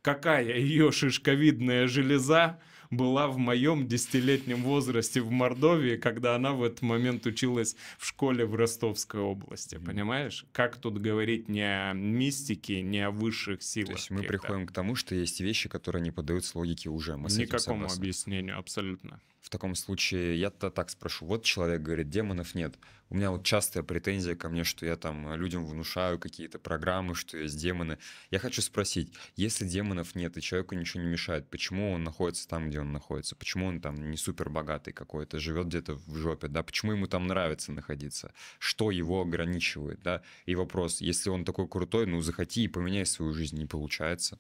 Какая ее шишковидная железа была в моем десятилетнем возрасте в Мордовии, когда она в этот момент училась в школе в Ростовской области, mm-hmm. понимаешь? Как тут говорить не о мистике, не о высших силах? То есть мы приходим к тому, что есть вещи, которые не поддаются логике уже. Мы Никакому объяснению, абсолютно в таком случае я-то так спрошу. Вот человек говорит, демонов нет. У меня вот частая претензия ко мне, что я там людям внушаю какие-то программы, что есть демоны. Я хочу спросить, если демонов нет и человеку ничего не мешает, почему он находится там, где он находится? Почему он там не супер богатый какой-то, живет где-то в жопе, да? Почему ему там нравится находиться? Что его ограничивает, да? И вопрос, если он такой крутой, ну захоти и поменяй свою жизнь, не получается.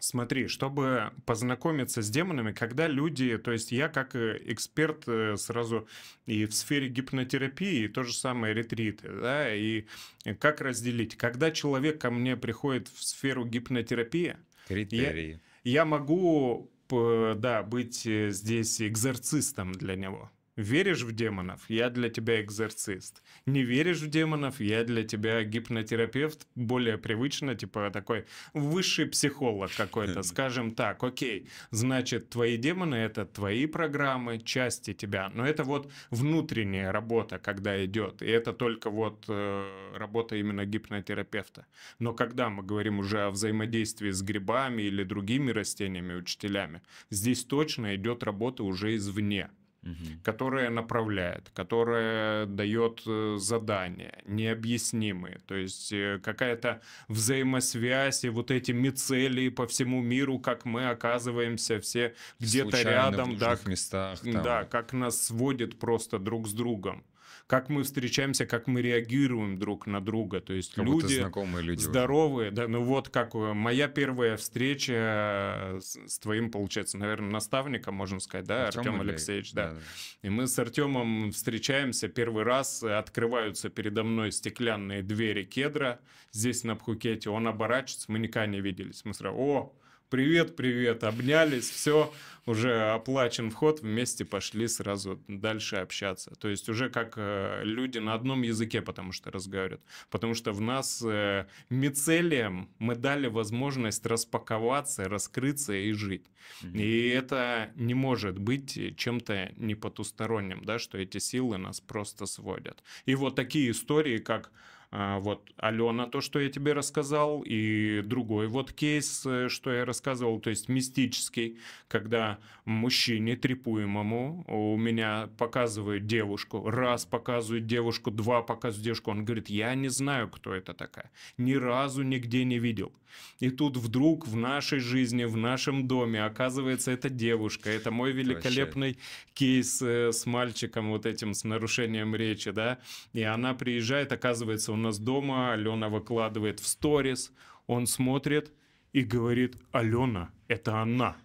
Смотри, чтобы познакомиться с демонами, когда люди, то есть я как э, эксперт э, сразу и в сфере гипнотерапии, и то же самое ретриты, да, и э, как разделить, когда человек ко мне приходит в сферу гипнотерапии, Критерии. Я, я могу да, быть здесь экзорцистом для него. Веришь в демонов? Я для тебя экзорцист. Не веришь в демонов? Я для тебя гипнотерапевт. Более привычно, типа такой высший психолог какой-то. Скажем так, окей, значит, твои демоны — это твои программы, части тебя. Но это вот внутренняя работа, когда идет. И это только вот э, работа именно гипнотерапевта. Но когда мы говорим уже о взаимодействии с грибами или другими растениями, учителями, здесь точно идет работа уже извне угу. которая направляет, которая дает э, задания необъяснимые, то есть э, какая-то взаимосвязь и вот эти мицелии по всему миру, как мы оказываемся все где-то рядом, да, местах, там. да, как нас сводит просто друг с другом как мы встречаемся, как мы реагируем друг на друга. То есть как люди, люди здоровые, да, ну вот как э, моя первая встреча э, с, с твоим, получается, наверное, наставником, можно сказать, да, Артем, Артем Алексеевич, да. да. да. И мы с Артемом встречаемся первый раз, э, открываются передо мной стеклянные двери кедра здесь на Пхукете, он оборачивается, мы никогда не виделись. Мы сразу, о, привет, привет, обнялись, все, уже оплачен вход, вместе пошли сразу дальше общаться. То есть уже как э, люди на одном языке, потому что разговаривают. Потому что в нас э, мицелием мы дали возможность распаковаться, раскрыться и жить. Mm-hmm. И это не может быть чем-то не потусторонним, да, что эти силы нас просто сводят. И вот такие истории, как а, вот Алена, то, что я тебе рассказал, и другой вот кейс, э, что я рассказывал, то есть мистический, когда мужчине трепуемому у меня показывают девушку, раз показывают девушку, два показывают девушку, он говорит, я не знаю, кто это такая, ни разу нигде не видел. И тут вдруг в нашей жизни, в нашем доме оказывается эта девушка, это мой великолепный кейс э, с мальчиком вот этим, с нарушением речи, да, и она приезжает, оказывается, нас дома, Алена выкладывает в сторис, он смотрит и говорит, Алена, это она.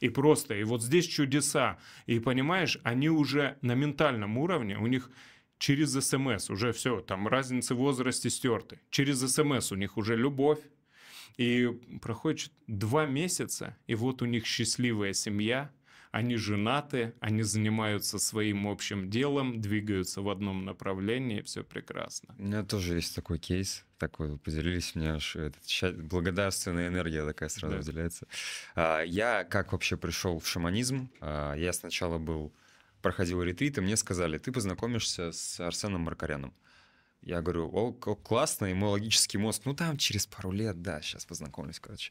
И просто, и вот здесь чудеса. И понимаешь, они уже на ментальном уровне, у них через СМС эм уже все, там разницы в возрасте стерты. Через СМС эм у них уже любовь. И проходит два месяца, и вот у них счастливая семья – они женаты, они занимаются своим общим делом, двигаются в одном направлении, все прекрасно. У меня тоже есть такой кейс, такой поделились, мне, меня аж этот, благодарственная энергия такая сразу да. выделяется. А, я как вообще пришел в шаманизм? А, я сначала был проходил ретрит, и мне сказали, ты познакомишься с Арсеном Маркаряном. Я говорю, о, классно, и мой логический мозг, ну там через пару лет, да, сейчас познакомлюсь, короче.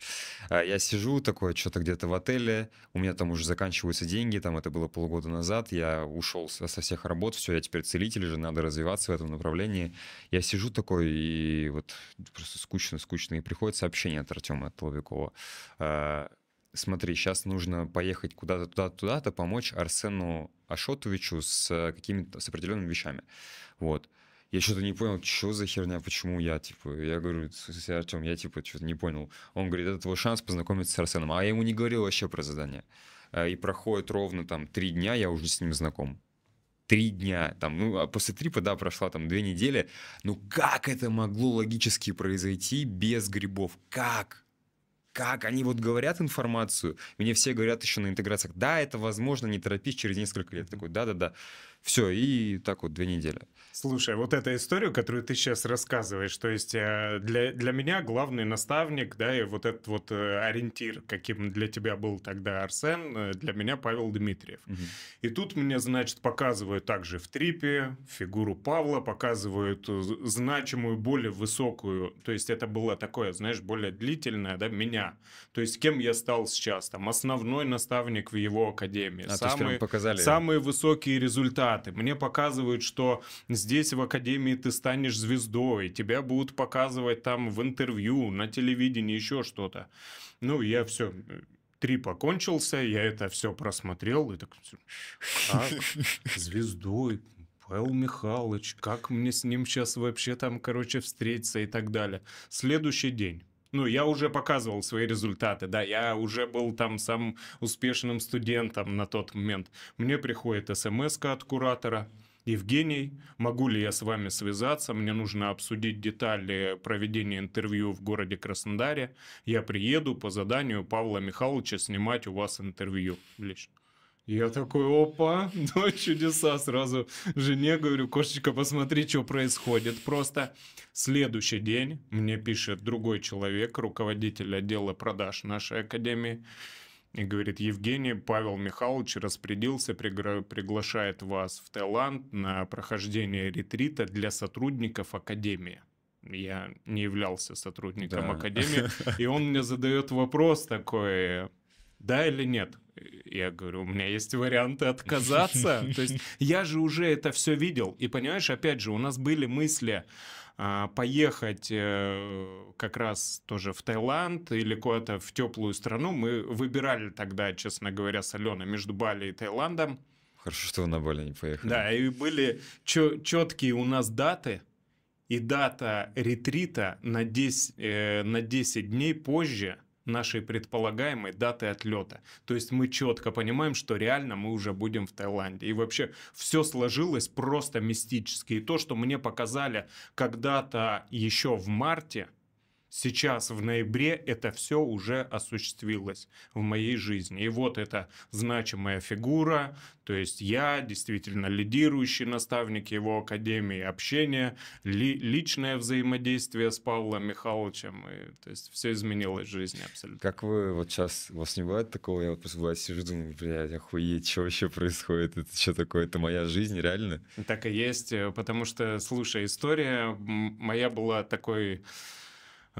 А я сижу такое, что-то где-то в отеле, у меня там уже заканчиваются деньги, там это было полгода назад, я ушел со всех работ, все, я теперь целитель же, надо развиваться в этом направлении. Я сижу такой, и вот просто скучно, скучно, и приходит сообщение от Артема от Ловикова. А, Смотри, сейчас нужно поехать куда-то туда-туда-то, помочь Арсену Ашотовичу с э, какими-то с определенными вещами. Вот я что-то не понял, что за херня, почему я, типа, я говорю, слушай, Артем, я, типа, что-то не понял. Он говорит, это твой шанс познакомиться с Арсеном, а я ему не говорил вообще про задание. А, и проходит ровно там три дня, я уже с ним знаком. Три дня, там, ну, а после трипа, да, прошла там две недели. Ну, как это могло логически произойти без грибов? Как? как они вот говорят информацию, мне все говорят еще на интеграциях, да, это возможно, не торопись, через несколько лет. Такой, да-да-да. Все, и так вот две недели. Слушай, вот эта история, которую ты сейчас рассказываешь, то есть э, для, для меня главный наставник, да, и вот этот вот э, ориентир, каким для тебя был тогда Арсен, э, для меня Павел Дмитриев. Угу. И тут мне, значит, показывают также в трипе фигуру Павла, показывают значимую, более высокую, то есть это было такое, знаешь, более длительное, да, меня. То есть кем я стал сейчас, там, основной наставник в его академии. А, самые, показали. самые высокие результаты. Мне показывают, что здесь в академии ты станешь звездой, тебя будут показывать там в интервью, на телевидении, еще что-то. Ну, я все, э, три покончился, я это все просмотрел, и так, Как звездой, Павел Михайлович, как мне с ним сейчас вообще там, короче, встретиться и так далее. Следующий день. Ну, я уже показывал свои результаты, да, я уже был там самым успешным студентом на тот момент. Мне приходит смс эм от куратора, Евгений, могу ли я с вами связаться? Мне нужно обсудить детали проведения интервью в городе Краснодаре. Я приеду по заданию Павла Михайловича снимать у вас интервью лично. Я такой, опа, ну чудеса, сразу жене говорю, кошечка, посмотри, что происходит. Просто следующий день мне пишет другой человек, руководитель отдела продаж нашей академии, и говорит, Евгений Павел Михайлович распорядился, пригла приглашает вас в Таиланд на прохождение ретрита для сотрудников Академии. Я не являлся сотрудником да. Академии, и он мне задает вопрос такой, да или нет? Я говорю, у меня есть варианты отказаться. То есть я же уже это все видел. И понимаешь, опять же, у нас были мысли, а, поехать э, как раз тоже в Таиланд или куда-то в теплую страну. Мы выбирали тогда, честно говоря, с Аленой между Бали и Таиландом. Хорошо, что вы на Бали не поехали. Да, и были четкие у нас даты. И дата ретрита на 10, э, на 10 дней позже – нашей предполагаемой даты отлета. То есть мы четко понимаем, что реально мы уже будем в Таиланде. И вообще все сложилось просто мистически. И то, что мне показали когда-то еще в марте – Сейчас, в ноябре, это все уже осуществилось в моей жизни. И вот эта значимая фигура, то есть я, действительно лидирующий наставник его академии, общение, ли, личное взаимодействие с Павлом Михайловичем, и, то есть все изменилось в жизни абсолютно. Как вы вот сейчас, у вас не бывает такого, я вот просто бывает сижу, думаю, блядь, охуеть, что вообще происходит, это что такое, это моя жизнь, реально? Так и есть, э, потому что, слушай, история моя была такой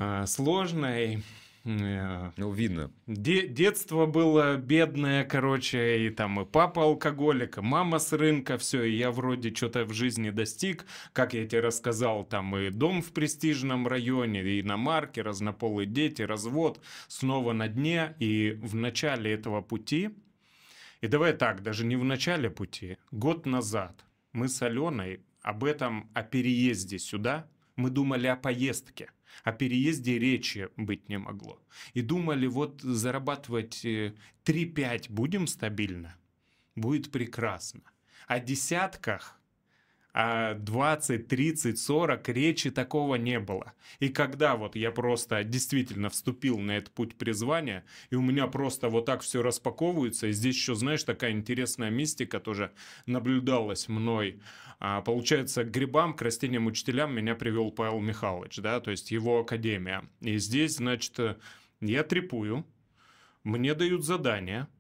Э, сложной. Э, ну, видно. Де детство было бедное, короче, и там и папа алкоголик, и мама с рынка, все, и я вроде что-то в жизни достиг, как я тебе рассказал, там и дом в престижном районе, и на марке разнополые дети, развод, снова на дне, и в начале этого пути, и давай так, даже не в начале пути, год назад мы с Аленой об этом, о переезде сюда, мы думали о поездке – о переезде речи быть не могло. И думали, вот зарабатывать 3-5 э, будем стабильно, будет прекрасно. О десятках а 20, 30, 40 речи такого не было. И когда вот я просто действительно вступил на этот путь призвания, и у меня просто вот так все распаковывается, и здесь еще, знаешь, такая интересная мистика тоже наблюдалась мной. А, получается, к грибам, к растениям учителям меня привел Павел Михайлович, да, то есть его академия. И здесь, значит, э, я трепую, мне дают задания –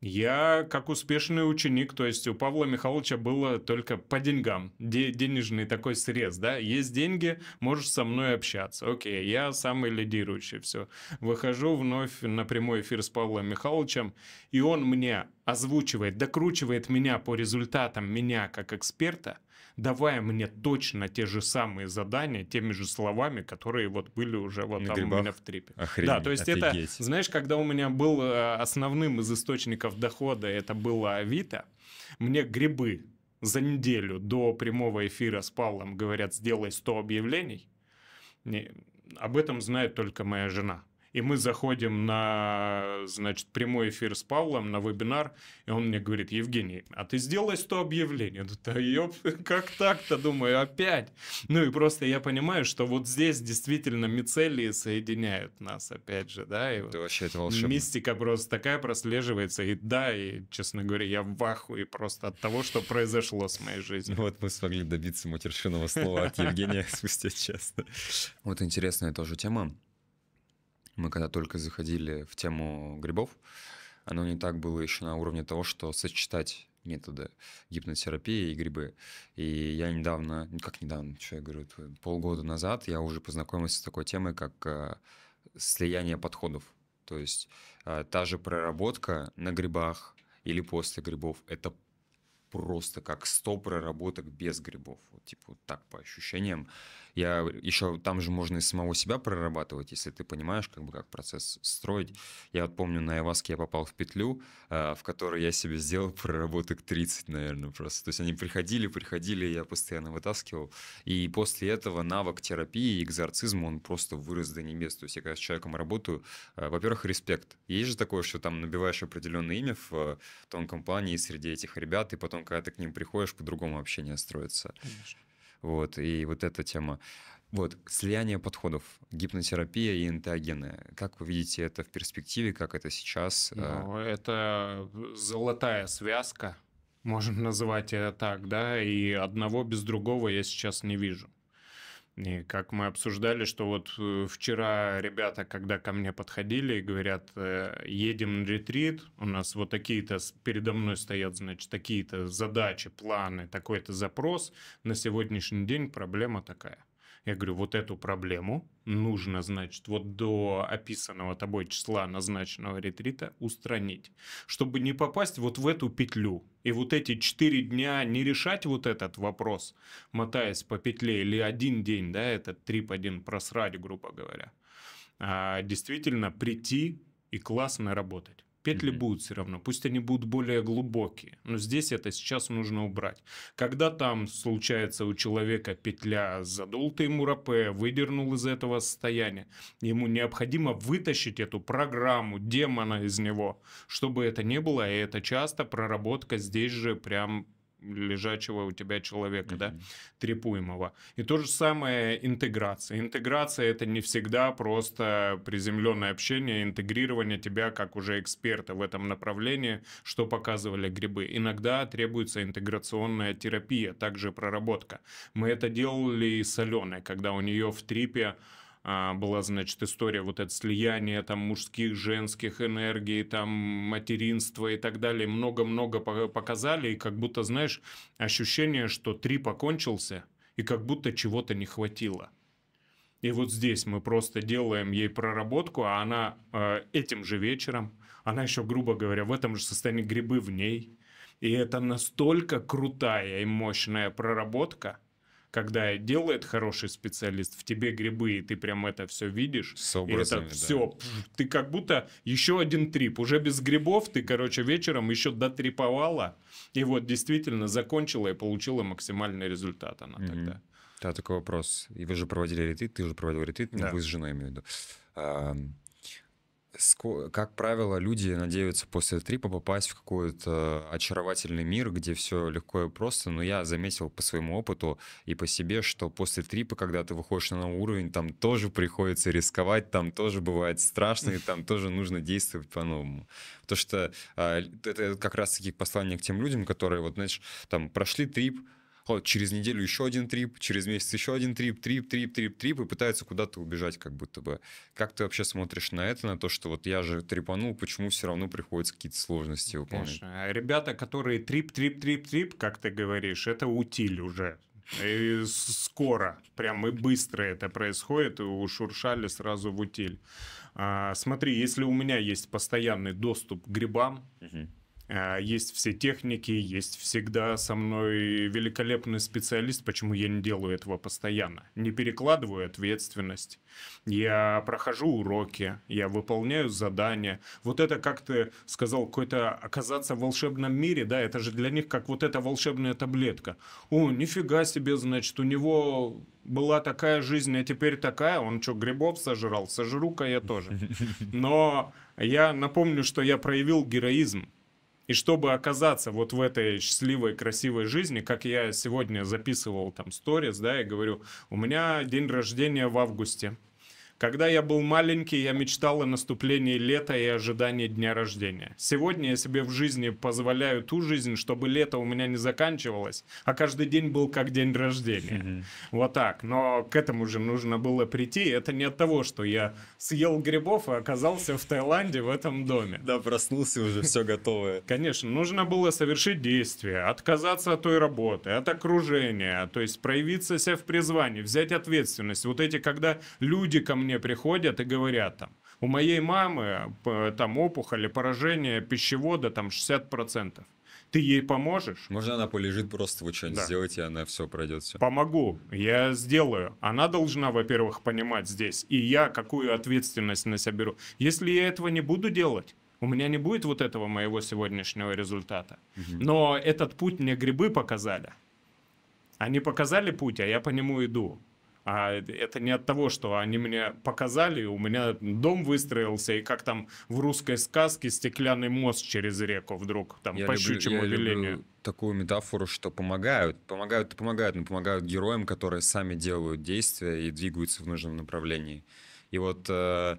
я как успешный ученик, то есть у Павла Михайловича было только по деньгам, де- денежный такой срез, да, есть деньги, можешь со мной общаться, окей, я самый лидирующий, все. Выхожу вновь на прямой эфир с Павлом Михайловичем, и он мне озвучивает, докручивает меня по результатам меня как эксперта – давая мне точно те же самые задания теми же словами, которые вот были уже вот на там грибах? у меня в трипе. Охренеть, да, то есть офигеть. это, знаешь, когда у меня был э, основным из источников дохода, это было Авито, мне грибы за неделю до прямого эфира с Павлом говорят, сделай 100 объявлений. Не, об этом знает только моя жена. И мы заходим на, значит, прямой эфир с Павлом, на вебинар, и он мне говорит, Евгений, а ты сделай 100 объявлений? Да ёп, как так-то, думаю, опять. Ну и просто я понимаю, что вот здесь действительно мицелии соединяют нас, опять же, да. И это вот вообще это волшебно. Мистика просто такая прослеживается, и да, и, честно говоря, я в ахуе просто от того, что произошло с моей жизнью. Ну, вот мы смогли добиться матершинного слова от Евгения спустя час. Вот интересная тоже тема мы когда только заходили в тему грибов, оно не так было еще на уровне того, что сочетать методы гипнотерапии и грибы. И я недавно, ну как недавно, что я говорю, полгода назад я уже познакомился с такой темой, как э, слияние подходов. То есть э, та же проработка на грибах или после грибов – это просто как 100 проработок без грибов. Вот, типа вот так по ощущениям. Я еще там же можно и самого себя прорабатывать, если ты понимаешь, как бы как процесс строить. Я вот помню, на Айваске я попал в петлю, а, в которой я себе сделал проработок 30, наверное, просто. То есть они приходили, приходили, я постоянно вытаскивал. И после этого навык терапии и экзорцизма, он просто вырос до небес. То есть я когда с человеком работаю, а, во-первых, респект. Есть же такое, что там набиваешь определенное имя в а, тонком плане среди этих ребят, и потом, когда ты к ним приходишь, по-другому общение строится. Конечно. Вот, и вот эта тема. Вот, слияние подходов, гипнотерапия и энтеогены. Как вы видите это в перспективе, как это сейчас? Э? Ну, это золотая связка, можно называть это так, да, и одного без другого я сейчас не вижу. И как мы обсуждали, что вот э, вчера ребята, когда ко мне подходили и говорят, э, едем на ретрит, у нас вот такие-то передо мной стоят, значит, такие-то задачи, планы, такой-то запрос, на сегодняшний день проблема такая. Я говорю, вот эту проблему нужно, значит, вот до описанного тобой числа назначенного ретрита устранить, чтобы не попасть вот в эту петлю. И вот эти четыре дня не решать вот этот вопрос, мотаясь по петле, или один день, да, этот трип один просрать, грубо говоря, а действительно прийти и классно работать. Петли mm-hmm. будут все равно, пусть они будут более глубокие, но здесь это сейчас нужно убрать. Когда там случается у человека петля, задул ты ему рапе, выдернул из этого состояния, ему необходимо вытащить эту программу демона из него, чтобы это не было, и это часто проработка здесь же прям лежачего у тебя человека, mm-hmm. да, трепуемого. И то же самое интеграция. Интеграция это не всегда просто приземленное общение, интегрирование тебя как уже эксперта в этом направлении, что показывали грибы. Иногда требуется интеграционная терапия, также проработка. Мы это делали и с Аленой, когда у нее в трипе а, была, значит, история вот это слияние там мужских, женских энергий, там материнства и так далее. Много-много показали, и как будто, знаешь, ощущение, что три покончился, и как будто чего-то не хватило. И вот здесь мы просто делаем ей проработку, а она э, этим же вечером, она еще, грубо говоря, в этом же состоянии грибы в ней. И это настолько крутая и мощная проработка – когда делает хороший специалист, в тебе грибы, и ты прям это все видишь. С образами, и это все, да. ты как будто еще один трип, уже без грибов, ты, короче, вечером еще дотриповала, и вот действительно закончила и получила максимальный результат она mm-hmm. тогда. Да, такой вопрос. И вы же проводили ретрит, ты же проводил ретрит, да. вы с женой, имею в виду как правило, люди надеются после трипа попасть в какой-то очаровательный мир, где все легко и просто, но я заметил по своему опыту и по себе, что после трипа, когда ты выходишь на новый уровень, там тоже приходится рисковать, там тоже бывает страшно, и там тоже нужно действовать по-новому. Потому что а, это как раз-таки послание к тем людям, которые, вот, знаешь, там прошли трип, через неделю еще один трип, через месяц еще один трип, трип, трип, трип, трип, и пытаются куда-то убежать как будто бы. Как ты вообще смотришь на это, на то, что вот я же трипанул, почему все равно приходится какие-то сложности ну, выполнять? Конечно. А ребята, которые трип, трип, трип, трип, как ты говоришь, это утиль уже. И скоро, прям и быстро это происходит, и ушуршали сразу в утиль. А, смотри, если у меня есть постоянный доступ к грибам, угу. А, есть все техники, есть всегда со мной великолепный специалист, почему я не делаю этого постоянно. Не перекладываю ответственность. Я прохожу уроки, я выполняю задания. Вот это, как ты сказал, какой-то оказаться в волшебном мире, да, это же для них как вот эта волшебная таблетка. О, нифига себе, значит, у него была такая жизнь, а теперь такая. Он что, грибов сожрал? Сожру-ка я тоже. Но я напомню, что я проявил героизм. И чтобы оказаться вот в этой счастливой, красивой жизни, как я сегодня записывал там сторис, да, я говорю, у меня день рождения в августе. Когда я был маленький, я мечтал о наступлении лета и ожидании дня рождения. Сегодня я себе в жизни позволяю ту жизнь, чтобы лето у меня не заканчивалось, а каждый день был как день рождения. Вот так. Но к этому же нужно было прийти. Это не от того, что я съел грибов и оказался в Таиланде в этом доме. Да, проснулся уже, все готовое. Конечно, нужно было совершить действие, отказаться от той работы, от окружения, то есть проявиться себя в призвании, взять ответственность. Вот эти, когда люди ко мне мне приходят и говорят там, у моей мамы э, там опухоли поражение пищевода там 60%. Ты ей поможешь? Можно она полежит просто, вы что-нибудь да. сделаете, и она все пройдет. Все. Помогу, я сделаю. Она должна, во-первых, понимать здесь, и я какую ответственность на себя беру. Если я этого не буду делать, у меня не будет вот этого моего сегодняшнего результата. Угу. Но этот путь мне грибы показали. Они показали путь, а я по нему иду. А это не от того, что они мне показали, у меня дом выстроился, и как там в русской сказке стеклянный мост через реку вдруг, там я по люблю, щучьему я велению. Люблю такую метафору, что помогают, помогают и помогают, но помогают героям, которые сами делают действия и двигаются в нужном направлении. И вот э,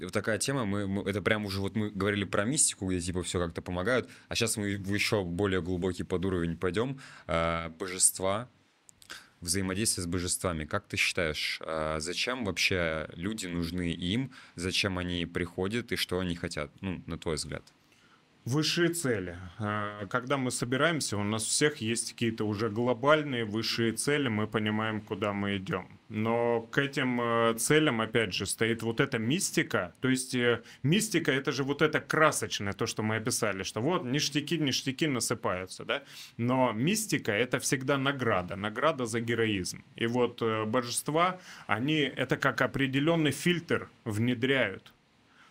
вот такая тема, мы, мы, это прям уже вот мы говорили про мистику, где типа все как-то помогают, а сейчас мы в еще более глубокий под уровень пойдем, э, божества, взаимодействие с божествами. Как ты считаешь, а, зачем вообще люди нужны им, зачем они приходят и что они хотят, ну, на твой взгляд? высшие цели. А, когда мы собираемся, у нас у всех есть какие-то уже глобальные высшие цели, мы понимаем, куда мы идем. Но к этим э, целям, опять же, стоит вот эта мистика. То есть э, мистика — это же вот это красочное, то, что мы описали, что вот ништяки, ништяки насыпаются, да? Но мистика — это всегда награда, награда за героизм. И вот э, божества, они это как определенный фильтр внедряют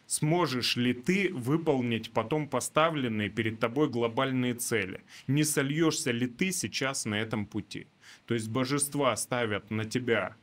Сможешь ли ты выполнить потом поставленные перед тобой глобальные цели? Не сольешься ли ты сейчас на этом пути? То есть божества ставят на тебя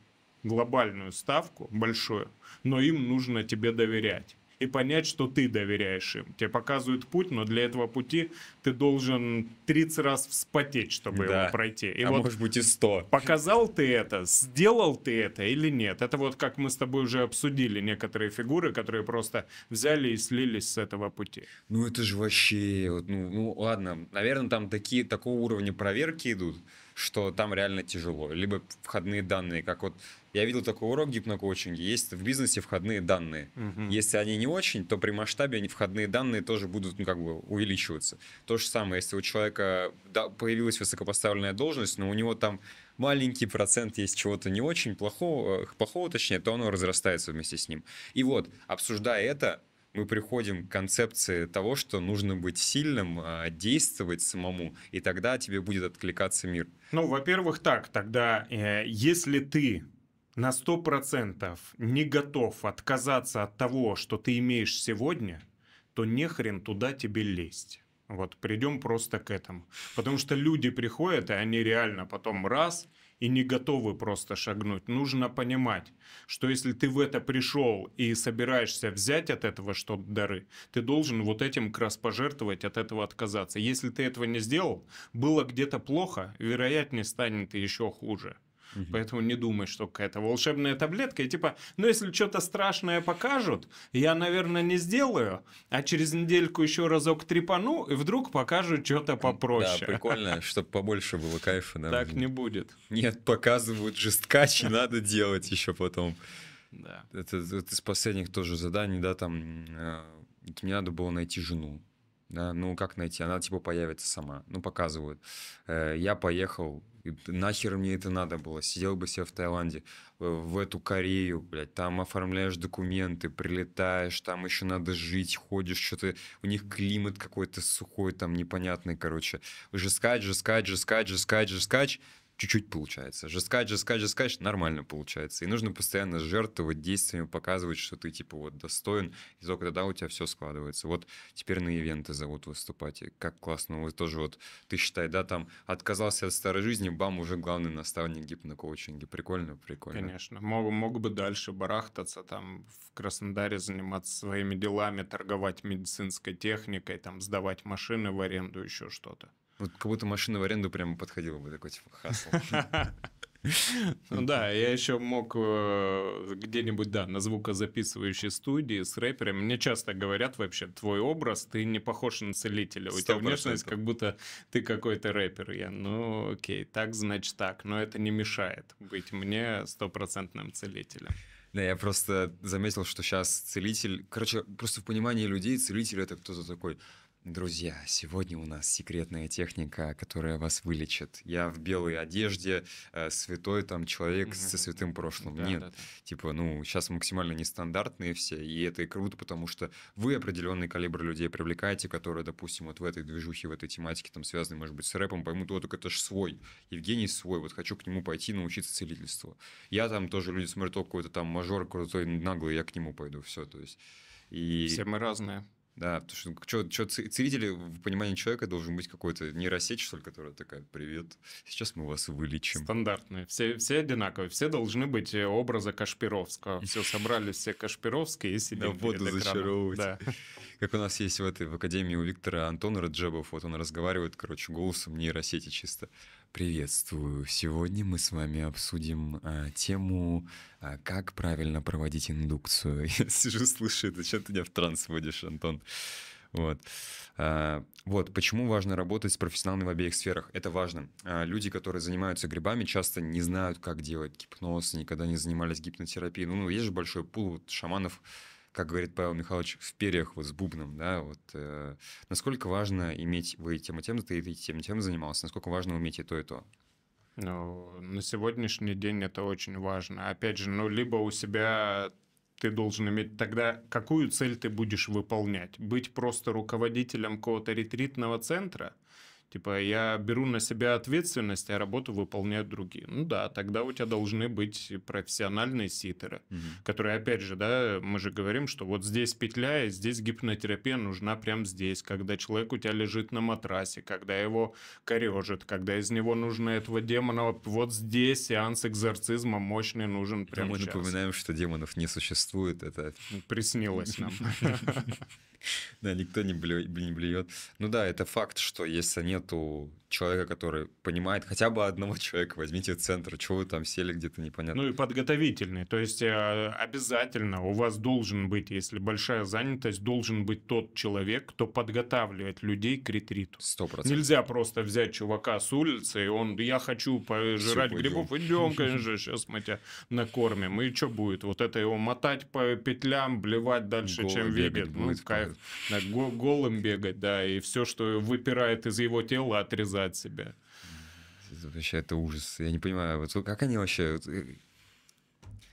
глобальную ставку большую, но им нужно тебе доверять и понять, что ты доверяешь им. Тебе показывают путь, но для этого пути ты должен 30 раз вспотеть, чтобы да. его пройти. И а вот может быть и 100. Показал ты это, сделал ты это или нет? Это вот как мы с тобой уже обсудили некоторые фигуры, которые просто взяли и слились с этого пути. Ну это же вообще, ну, ну ладно, наверное, там такие, такого уровня проверки идут, что там реально тяжело. Либо входные данные, как вот я видел такой урок гипнокоучинге. Есть в бизнесе входные данные. Угу. Если они не очень, то при масштабе они входные данные тоже будут ну, как бы увеличиваться. То же самое, если у человека появилась высокопоставленная должность, но у него там маленький процент есть чего-то не очень плохого, э, плохого точнее, то оно разрастается вместе с ним. И вот, обсуждая это, мы приходим к концепции того, что нужно быть сильным, а, действовать самому, и тогда тебе будет откликаться мир. Ну, во-первых, так, тогда, э, если ты на 100% не готов отказаться от того, что ты имеешь сегодня, то не хрен туда тебе лезть. Вот придем просто к этому. Потому что люди приходят, и они реально потом раз и не готовы просто шагнуть. Нужно понимать, что если ты в это пришел и собираешься взять от этого что-то дары, ты должен вот этим как раз пожертвовать, от этого отказаться. Если ты этого не сделал, было где-то плохо, вероятнее станет еще хуже. Угу. Поэтому не думай, что какая-то волшебная таблетка. И типа, ну если что-то страшное покажут, я, наверное, не сделаю, а через недельку еще разок трепану, и вдруг покажут что-то попроще. Да, прикольно, чтобы побольше было кайфа. Наверное. Так не будет. Нет, показывают жесткач, и надо делать еще потом. Да. Это, это из последних тоже заданий, да, там э, мне надо было найти жену. Да, ну как найти? Она типа появится сама. Ну, показывают. Э, я поехал нахер мне это надо было? Сидел бы себе в Таиланде, э, в эту Корею, блядь, там оформляешь документы, прилетаешь, там еще надо жить, ходишь, что-то... У них климат какой-то сухой, там непонятный, короче. Жескач, жескач, жескач, жескач, жескач чуть-чуть получается. Жескать, жескать, жескать, нормально получается. И нужно постоянно жертвовать действиями, показывать, что ты, типа, вот достоин, и только тогда у тебя все складывается. Вот теперь на ивенты зовут выступать, и как классно, вот тоже вот, ты считай, да, там, отказался от старой жизни, бам, уже главный наставник гипнокоучинге. Прикольно, прикольно. Конечно. Мог, мог бы дальше барахтаться, там, в Краснодаре заниматься своими делами, торговать медицинской техникой, там, сдавать машины в аренду, еще что-то. Вот как будто машина в аренду прямо подходила бы, такой типа хасл. Ну да, я еще мог э, где-нибудь, да, на звукозаписывающей студии с рэпером. Мне часто говорят вообще, твой образ, ты не похож на целителя. У тебя внешность, как будто ты какой-то рэпер. Я, ну окей, так значит так. Но это не мешает быть мне стопроцентным целителем. Да, я просто заметил, что сейчас целитель... Короче, просто в понимании людей целитель — это кто-то такой Друзья, сегодня у нас секретная техника, которая вас вылечит. Я в белой одежде, э, святой там человек со святым прошлым. Да, Нет, да, да. типа, ну, сейчас максимально нестандартные все, и это и круто, потому что вы определенный калибр людей привлекаете, которые, допустим, вот в этой движухе, в этой тематике, там, связаны, может быть, с рэпом, поймут, вот так это же свой, Евгений свой, вот хочу к нему пойти научиться целительству. Я там тоже, люди смотрят, о какой-то там мажор крутой, наглый, я к нему пойду, все, то есть. И... Все мы разные. Да, потому что, что, что целители в понимании человека должен быть какой-то нейросеть, что ли, которая такая, привет, сейчас мы вас вылечим. Стандартные, все, все одинаковые, все должны быть э, образа Кашпировского. Все, собрались все Кашпировские и сидим Да, воду зачаровывать. Да. Как у нас есть в этой, в Академии у Виктора Антона Раджебов, вот он разговаривает, короче, голосом нейросети чисто. Приветствую! Сегодня мы с вами обсудим а, тему, а, как правильно проводить индукцию. Я сижу, это что ты меня в транс водишь, Антон? Вот. А, вот, почему важно работать с профессионалами в обеих сферах. Это важно. А, люди, которые занимаются грибами, часто не знают, как делать гипноз, никогда не занимались гипнотерапией. Ну, ну есть же большой пул вот, шаманов, как говорит Павел Михайлович, в перьях вот с бубном, да, вот э, насколько важно иметь, вы тем и тем, ты и тем и тем занимался, насколько важно уметь и то, и то? Ну, на сегодняшний день это очень важно. Опять же, ну, либо у себя ты должен иметь тогда, какую цель ты будешь выполнять? Быть просто руководителем какого-то ретритного центра – Типа, я беру на себя ответственность, а работу выполняют другие. Ну да, тогда у тебя должны быть профессиональные ситеры, угу. которые, опять же, да, мы же говорим, что вот здесь петля, и здесь гипнотерапия нужна прямо здесь, когда человек у тебя лежит на матрасе, когда его корежит, когда из него нужно этого демона. Вот здесь сеанс экзорцизма мощный нужен прямо Мы напоминаем, что демонов не существует. Это приснилось нам. Да, никто не блюет. Ну да, это факт, что если нету человека, который понимает, хотя бы одного человека возьмите в центр, чего вы там сели где-то непонятно. Ну и подготовительный, то есть э, обязательно у вас должен быть, если большая занятость, должен быть тот человек, кто подготавливает людей к ретриту. Сто процентов. Нельзя просто взять чувака с улицы, и он, я хочу пожирать грибов, идем, конечно, сейчас мы тебя накормим. И что будет? Вот это его мотать по петлям, блевать дальше, чем вегет. Ну, кайф. Голым бегать, да, и все, что выпирает из его тела, отрезать показать себя. Вообще, это ужас. Я не понимаю, вот как они вообще... Э,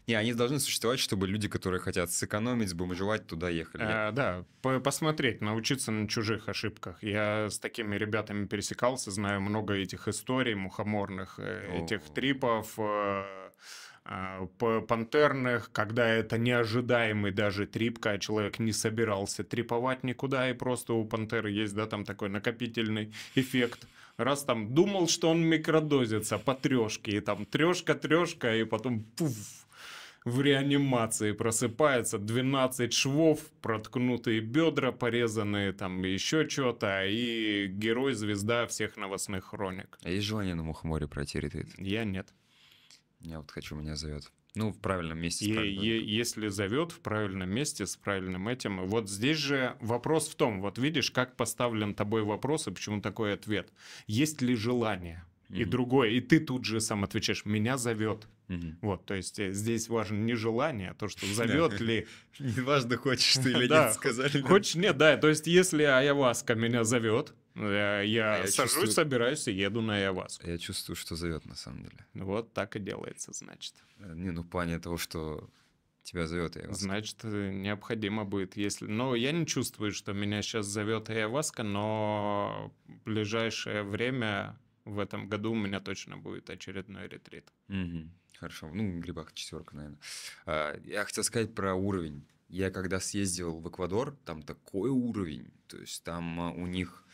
не, они должны существовать, чтобы люди, которые хотят сэкономить, бомжевать, туда ехали. А, да, по посмотреть, научиться на чужих ошибках. Я с такими ребятами пересекался, знаю много этих историй мухоморных, О э, -о -о. этих трипов. Э а, пантерных, когда это неожидаемый даже трип, когда человек не собирался триповать никуда, и просто у пантеры есть, да, там такой накопительный эффект. Раз там думал, что он микродозится по трешке, и там трешка, трешка, и потом пуф, в реанимации просыпается, 12 швов, проткнутые бедра, порезанные там еще что-то, и герой-звезда всех новостных хроник. А есть желание на Мухоморе протереть? Я нет. Я вот хочу, меня зовет. Ну, в правильном месте. И, и, если зовет в правильном месте с правильным этим. Вот здесь же вопрос в том, вот видишь, как поставлен тобой вопрос и почему такой ответ. Есть ли желание? Mm-hmm. И другое, и ты тут же сам отвечаешь, меня зовет. Mm-hmm. Вот, то есть э, здесь важно не желание, а то, что зовет ли... Неважно, хочешь ты или нет, сказали. Хочешь, нет, да, то есть если Аяваска меня зовет, Э, я, я, а я сажусь, чувствую... собираюсь и еду на Яваску. Я чувствую, что зовет на самом деле. Вот так и делается, значит. Э, не, ну в плане того, что тебя зовет Айваска. Значит, э, необходимо будет, если... Но я не чувствую, что меня сейчас зовет Айваска, но в ближайшее время, в этом году у меня точно будет очередной ретрит. Угу. Хорошо. Ну, грибах четверка, наверное. А, я хотел сказать про уровень. Я когда съездил в Эквадор, там такой уровень. То есть там а, у них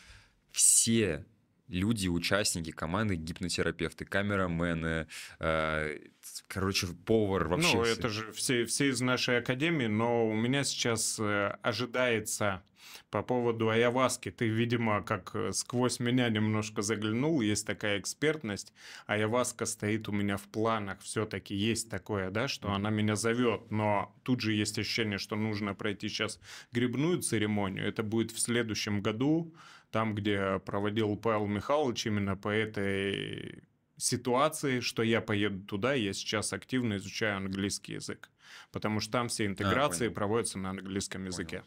все люди, участники команды, гипнотерапевты, камерамены, э, короче, повар вообще. Ну, все. это же все, все из нашей академии, но у меня сейчас э, ожидается по поводу Аяваски. Ты, видимо, как э, сквозь меня немножко заглянул, есть такая экспертность. Аяваска стоит у меня в планах, все-таки есть такое, да, что она меня зовет, но тут же есть ощущение, что нужно пройти сейчас грибную церемонию. Это будет в следующем году, там, где проводил Павел Михайлович именно по этой ситуации, что я поеду туда, я сейчас активно изучаю английский язык, потому что там все а, интеграции а, проводятся на английском понял. языке.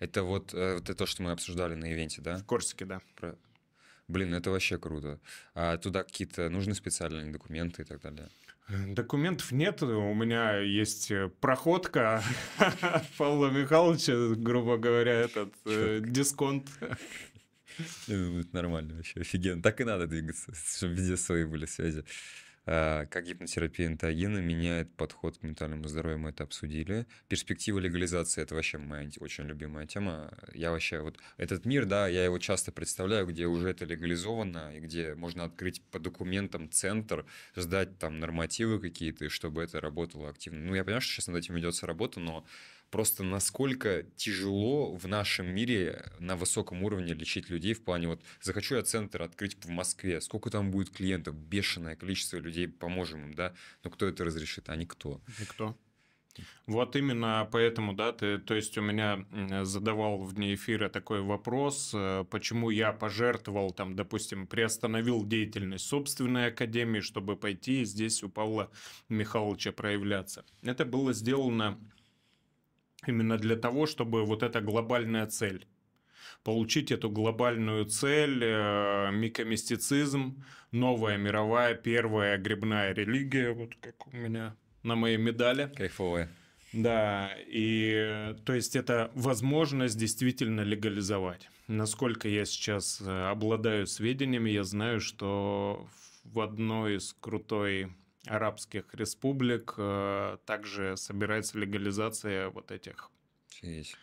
Это э, вот это то, что мы обсуждали на ивенте, да? В Корсике, да. Про... Блин, это вообще круто. А туда какие-то нужны специальные документы и так далее? Документов нет, у меня есть э, проходка Павла Михайловича, грубо говоря, этот э, дисконт. Ну, будет нормально вообще, офигенно. Так и надо двигаться, чтобы везде свои были связи. А, как гипнотерапия энтогена меняет подход к ментальному здоровью, мы это обсудили. Перспектива легализации – это вообще моя очень любимая тема. Я вообще, вот этот мир, да, я его часто представляю, где уже это легализовано, и где можно открыть по документам центр, сдать там нормативы какие-то, и чтобы это работало активно. Ну, я понимаю, что сейчас над этим ведется работа, но просто насколько тяжело в нашем мире на высоком уровне лечить людей в плане вот захочу я центр открыть в Москве, сколько там будет клиентов, бешеное количество людей, поможем им, да, но кто это разрешит, а никто. Никто. Вот именно поэтому, да, ты, то есть у меня задавал в дне эфира такой вопрос, э, почему я пожертвовал, там, допустим, приостановил деятельность собственной академии, чтобы пойти здесь у Павла Михайловича проявляться. Это было сделано именно для того, чтобы вот эта глобальная цель получить эту глобальную цель, э, микомистицизм, новая мировая первая грибная религия, вот как у меня на моей медали. Кайфовая. Да, и то есть это возможность действительно легализовать. Насколько я сейчас э, обладаю сведениями, я знаю, что в одной из крутой арабских республик. Э, также собирается легализация вот этих... Есть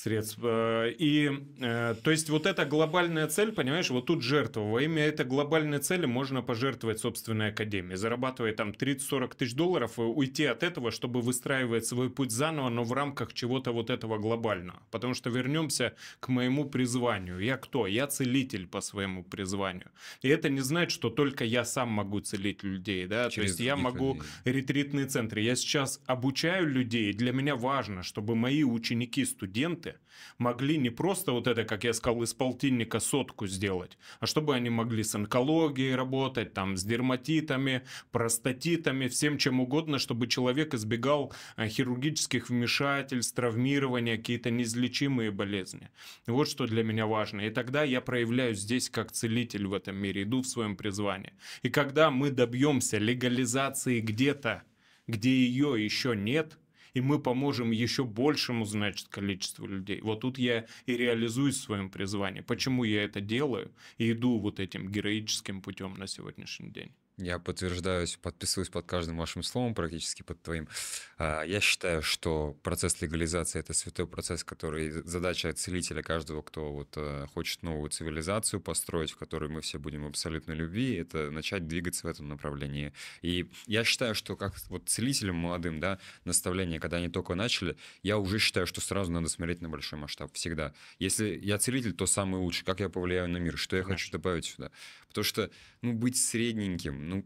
средств. Э, и, э, то есть, вот эта глобальная цель, понимаешь, вот тут жертва. Во имя этой глобальной цели можно пожертвовать собственной академией, зарабатывая там 30-40 тысяч долларов и уйти от этого, чтобы выстраивать свой путь заново, но в рамках чего-то вот этого глобального. Потому что вернемся к моему призванию. Я кто? Я целитель по своему призванию. И это не значит, что только я сам могу целить людей, да, Через то есть я могу людей. ретритные центры. Я сейчас обучаю людей, для меня важно, чтобы мои ученики, студенты, проекты могли не просто вот это, как я сказал, из полтинника сотку сделать, а чтобы они могли с онкологией работать, там, с дерматитами, простатитами, всем чем угодно, чтобы человек избегал э, хирургических вмешательств, травмирования, какие-то неизлечимые болезни. Вот что для меня важно. И тогда я проявляюсь здесь как целитель в этом мире, иду в своем призвании. И когда мы добьемся легализации где-то, где ее еще нет, и мы поможем еще большему, значит, количеству людей. Вот тут я и реализуюсь в своем призвании. Почему я это делаю и иду вот этим героическим путем на сегодняшний день? Я подтверждаюсь, подписываюсь под каждым вашим словом, практически под твоим. А, я считаю, что процесс легализации – это святой процесс, который задача целителя каждого, кто вот э, хочет новую цивилизацию построить, в которой мы все будем абсолютно любви, это начать двигаться в этом направлении. И я считаю, что как вот целителям молодым, да, наставление, когда они только начали, я уже считаю, что сразу надо смотреть на большой масштаб всегда. Если я целитель, то самый лучший. Как я повлияю на мир? Что я хочу добавить сюда? Потому что, ну, быть средненьким, ну,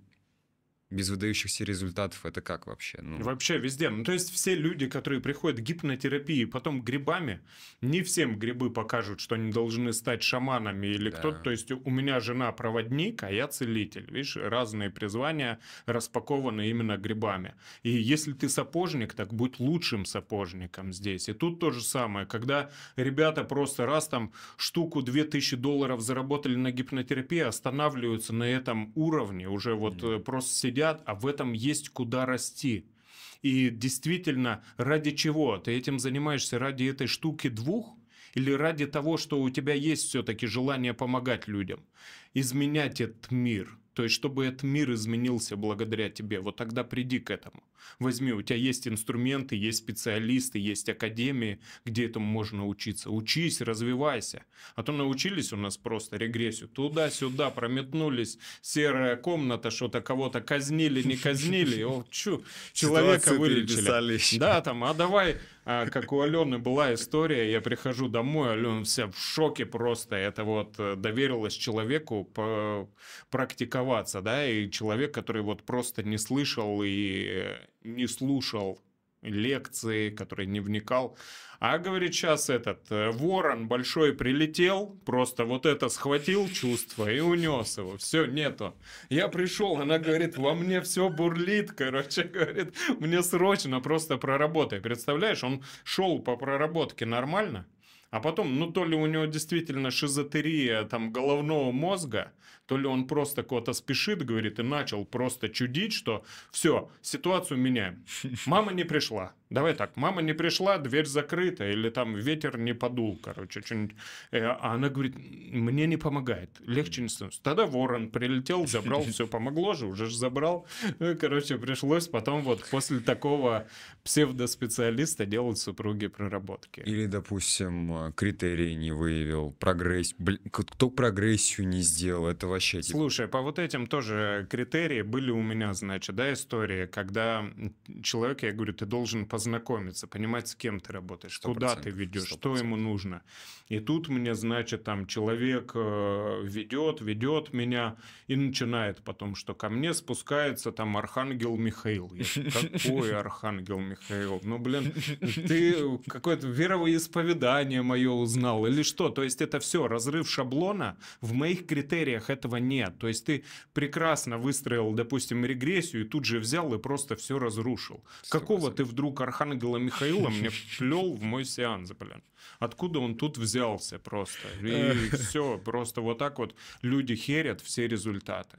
без выдающихся результатов это как вообще? Ну... Вообще везде. Ну, то есть все люди, которые приходят к гипнотерапии, потом грибами, не всем грибы покажут, что они должны стать шаманами или да. кто-то. То есть у меня жена проводник, а я целитель. Видишь, разные призвания распакованы именно грибами. И если ты сапожник, так будь лучшим сапожником здесь. И тут то же самое, когда ребята просто раз там штуку 2000 долларов заработали на гипнотерапии, останавливаются на этом уровне, уже вот mm просто сидят едят, а в этом есть куда расти. И действительно, ради чего? Ты этим занимаешься ради этой штуки двух? Или ради того, что у тебя есть все-таки желание помогать людям, изменять этот мир – то есть, чтобы этот мир изменился благодаря тебе, вот тогда приди к этому. Возьми, у тебя есть инструменты, есть специалисты, есть академии, где этому можно учиться. Учись, развивайся. А то научились у нас просто регрессию. Туда-сюда прометнулись, серая комната, что-то кого-то казнили, не казнили. О, чё, человека вылечили. Да, там, а давай а, как у Алены была история, я прихожу домой, Алена вся в шоке просто, это вот э, доверилась человеку практиковаться, да, и человек, который вот просто не слышал и э, не слушал лекции, который не вникал. А, говорит, сейчас этот э, ворон большой прилетел, просто вот это схватил чувство и унес его. Все, нету. Я пришел, она говорит, во мне все бурлит, короче, говорит, мне срочно просто проработай. Представляешь, он шел по проработке нормально, а потом, ну то ли у него действительно шизотерия там головного мозга, то ли он просто куда-то спешит, говорит, и начал просто чудить, что все, ситуацию меняем. Мама не пришла. Давай так, мама не пришла, дверь закрыта, или там ветер не подул, короче, что-нибудь. Э, а она говорит, мне не помогает, легче не становится. Тогда ворон прилетел, забрал, все помогло же, уже же забрал. Ну, короче, пришлось потом вот после такого псевдоспециалиста делать супруге проработки. Или, допустим, критерий не выявил, прогресс... кто прогрессию не сделал, это вообще... Типа Слушай, по вот этим тоже критерии были у меня, значит, да, истории, когда человек, я говорю, ты должен позвонить познакомиться, понимать, с кем ты работаешь, 100%, куда ты ведешь, 100%. что ему нужно. И тут мне, значит, там человек э, ведет, ведет меня и начинает потом, что ко мне спускается там Архангел Михаил. Я, какой Архангел Михаил? Ну, блин, ты какое-то вероисповедание мое узнал или что? То есть это все разрыв шаблона. В моих критериях этого нет. То есть ты прекрасно выстроил, допустим, регрессию и тут же взял и просто все разрушил. 100%. Какого ты вдруг Архангела Михаила мне плел в мой сеанс, блин. Откуда он тут взялся просто? И все, просто вот так вот люди херят все результаты.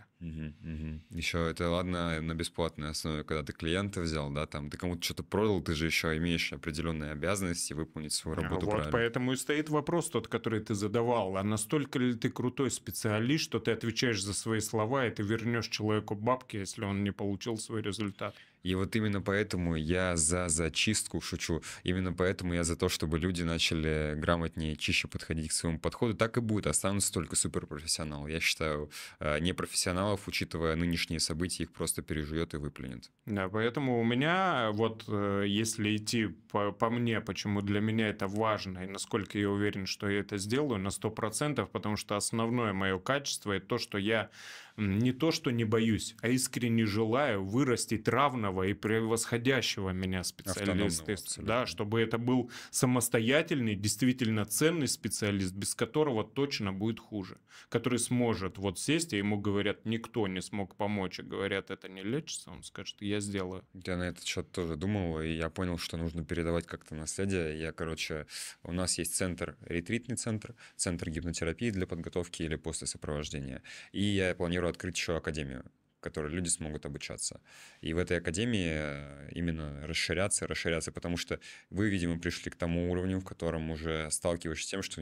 Еще это ладно на бесплатной основе, когда ты клиента взял, да, там ты кому-то что-то продал, ты же еще имеешь определенные обязанности выполнить свою а работу. Вот поэтому и стоит вопрос тот, который ты задавал. А настолько ли ты крутой специалист, что ты отвечаешь за свои слова, и ты вернешь человеку бабки, если он не получил свой результат? И вот именно поэтому я за зачистку шучу. Именно поэтому я за то, чтобы люди начали грамотнее, чище подходить к своему подходу. Так и будет. Останутся только суперпрофессионалы. Я считаю, э, непрофессионалов, учитывая нынешние события, их просто переживет и выплюнет. Да, поэтому у меня э, вот э, если идти по, по мне, почему для меня это важно и насколько я уверен, что я это сделаю на 100%, потому что основное мое качество это то, что я не то, что не боюсь, а искренне желаю вырастить равного и превосходящего меня специалиста. Да, чтобы это был самостоятельный, действительно ценный специалист, без которого точно будет хуже. Который сможет вот сесть, и ему говорят, никто не смог помочь, и говорят, это не лечится, он скажет, я сделаю. Я на этот счет тоже думал, и я понял, что нужно передавать как-то наследие. Я, короче, у нас есть центр, ретритный центр, центр гипнотерапии для подготовки или после сопровождения. И я планирую планирую открыть еще академию, в которой люди смогут обучаться. И в этой академии э, именно расширяться, расширяться, потому что вы, видимо, пришли к тому уровню, в котором уже сталкиваешься с тем, что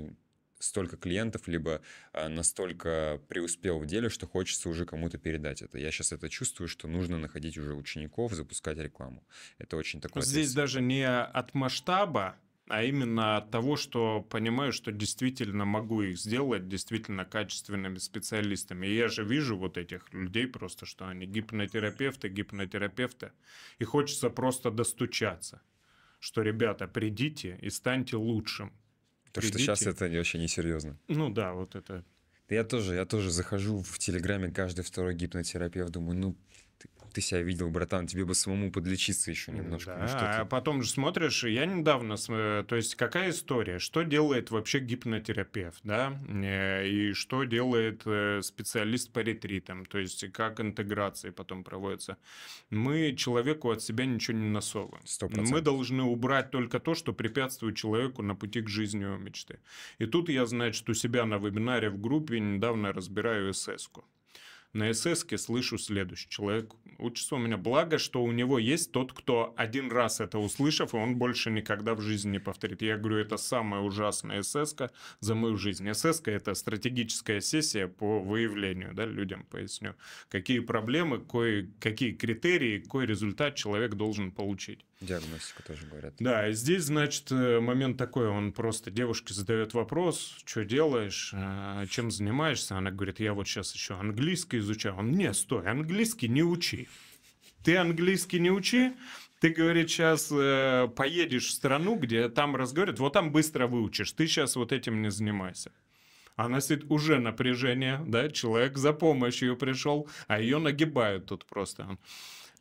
столько клиентов, либо э, настолько преуспел в деле, что хочется уже кому-то передать это. Я сейчас это чувствую, что нужно находить уже учеников, запускать рекламу. Это очень такое... Здесь даже не от масштаба, а именно от того, что понимаю, что действительно могу их сделать действительно качественными специалистами. И я же вижу вот этих людей просто, что они гипнотерапевты, гипнотерапевты, и хочется просто достучаться, что, ребята, придите и станьте лучшим. То, что сейчас это вообще несерьезно. Ну да, вот это... я тоже, я тоже захожу в Телеграме, каждый второй гипнотерапевт, думаю, ну, ты себя видел, братан, тебе бы самому подлечиться еще немножко. Ну, да, ну, а потом же смотришь, я недавно, э, то есть какая история, что делает вообще гипнотерапевт, да, э, и что делает э, специалист по ретритам, то есть как интеграции потом проводятся. Мы человеку от себя ничего не насовываем. 100%. Мы должны убрать только то, что препятствует человеку на пути к жизни его мечты. И тут я, значит, у себя на вебинаре в группе недавно разбираю эсэску на эсэске слышу следующий человек учится у меня. Благо, что у него есть тот, кто один раз это услышав, и он больше никогда в жизни не повторит. Я говорю, это самая ужасная СС за мою жизнь. СС это стратегическая сессия по выявлению, да, людям поясню, какие проблемы, кое, какие критерии, какой результат человек должен получить. Диагностика тоже говорят. Да, здесь, значит, э, момент такой, он просто девушке задает вопрос, что делаешь, э, чем занимаешься, она говорит, я вот сейчас еще английский изучаю. Он, не, стой, английский не учи. Ты английский не учи, ты, говорит, сейчас э, поедешь в страну, где там разговаривают, вот там быстро выучишь, ты сейчас вот этим не занимайся. Она сидит уже напряжение, да, человек за помощью пришел, а ее нагибают тут просто.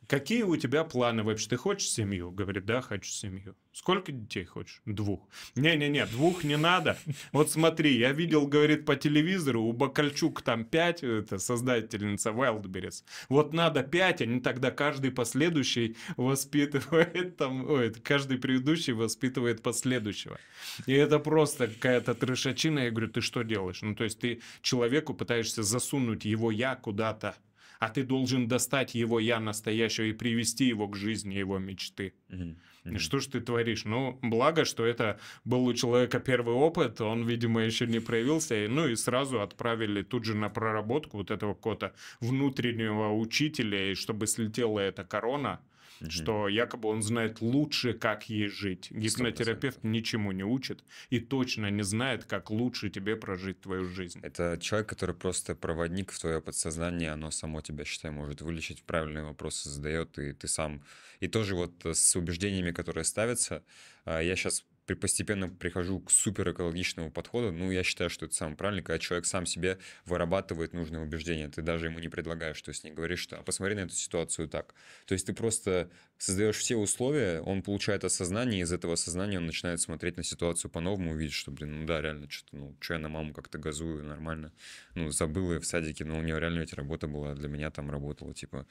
Какие у тебя планы вообще? Ты хочешь семью? Говорит, да, хочу семью. Сколько детей хочешь? Двух. Не-не-не, двух не надо. Вот смотри, я видел, говорит, по телевизору, у Бакальчук там пять, это создательница Wildberries. Вот надо пять, они тогда каждый последующий воспитывает там, ой, каждый предыдущий воспитывает последующего. И это просто какая-то трешачина. Я говорю, ты что делаешь? Ну, то есть ты человеку пытаешься засунуть его я куда-то а ты должен достать его я настоящего и привести его к жизни его мечты. Mm-hmm. Что ж ты творишь? Ну, благо, что это был у человека первый опыт, он, видимо, еще не проявился, и, ну и сразу отправили тут же на проработку вот этого какого-то внутреннего учителя, и чтобы слетела эта корона, mm что якобы он знает лучше, как ей жить. Гипнотерапевт 100%. ничему не учит и точно не знает, как лучше тебе прожить твою жизнь. Это человек, который просто проводник в твое подсознание, оно само тебя, считай, может вылечить, правильные вопросы задает, и ты сам... И тоже вот с убеждениями, которые ставятся, а, я сейчас при, постепенно прихожу к супер экологичному подходу. Ну, я считаю, что это самое правильное, когда человек сам себе вырабатывает нужные убеждения. Ты даже ему не предлагаешь, что есть не говоришь, что а посмотри на эту ситуацию так. То есть ты просто создаешь все условия, он получает осознание, и из этого осознания он начинает смотреть на ситуацию по-новому, увидеть, что, блин, ну да, реально, что-то, ну, что я на маму как-то газую, нормально. Ну, забыл ее в садике, но у нее реально ведь работа была, для меня там работала, типа,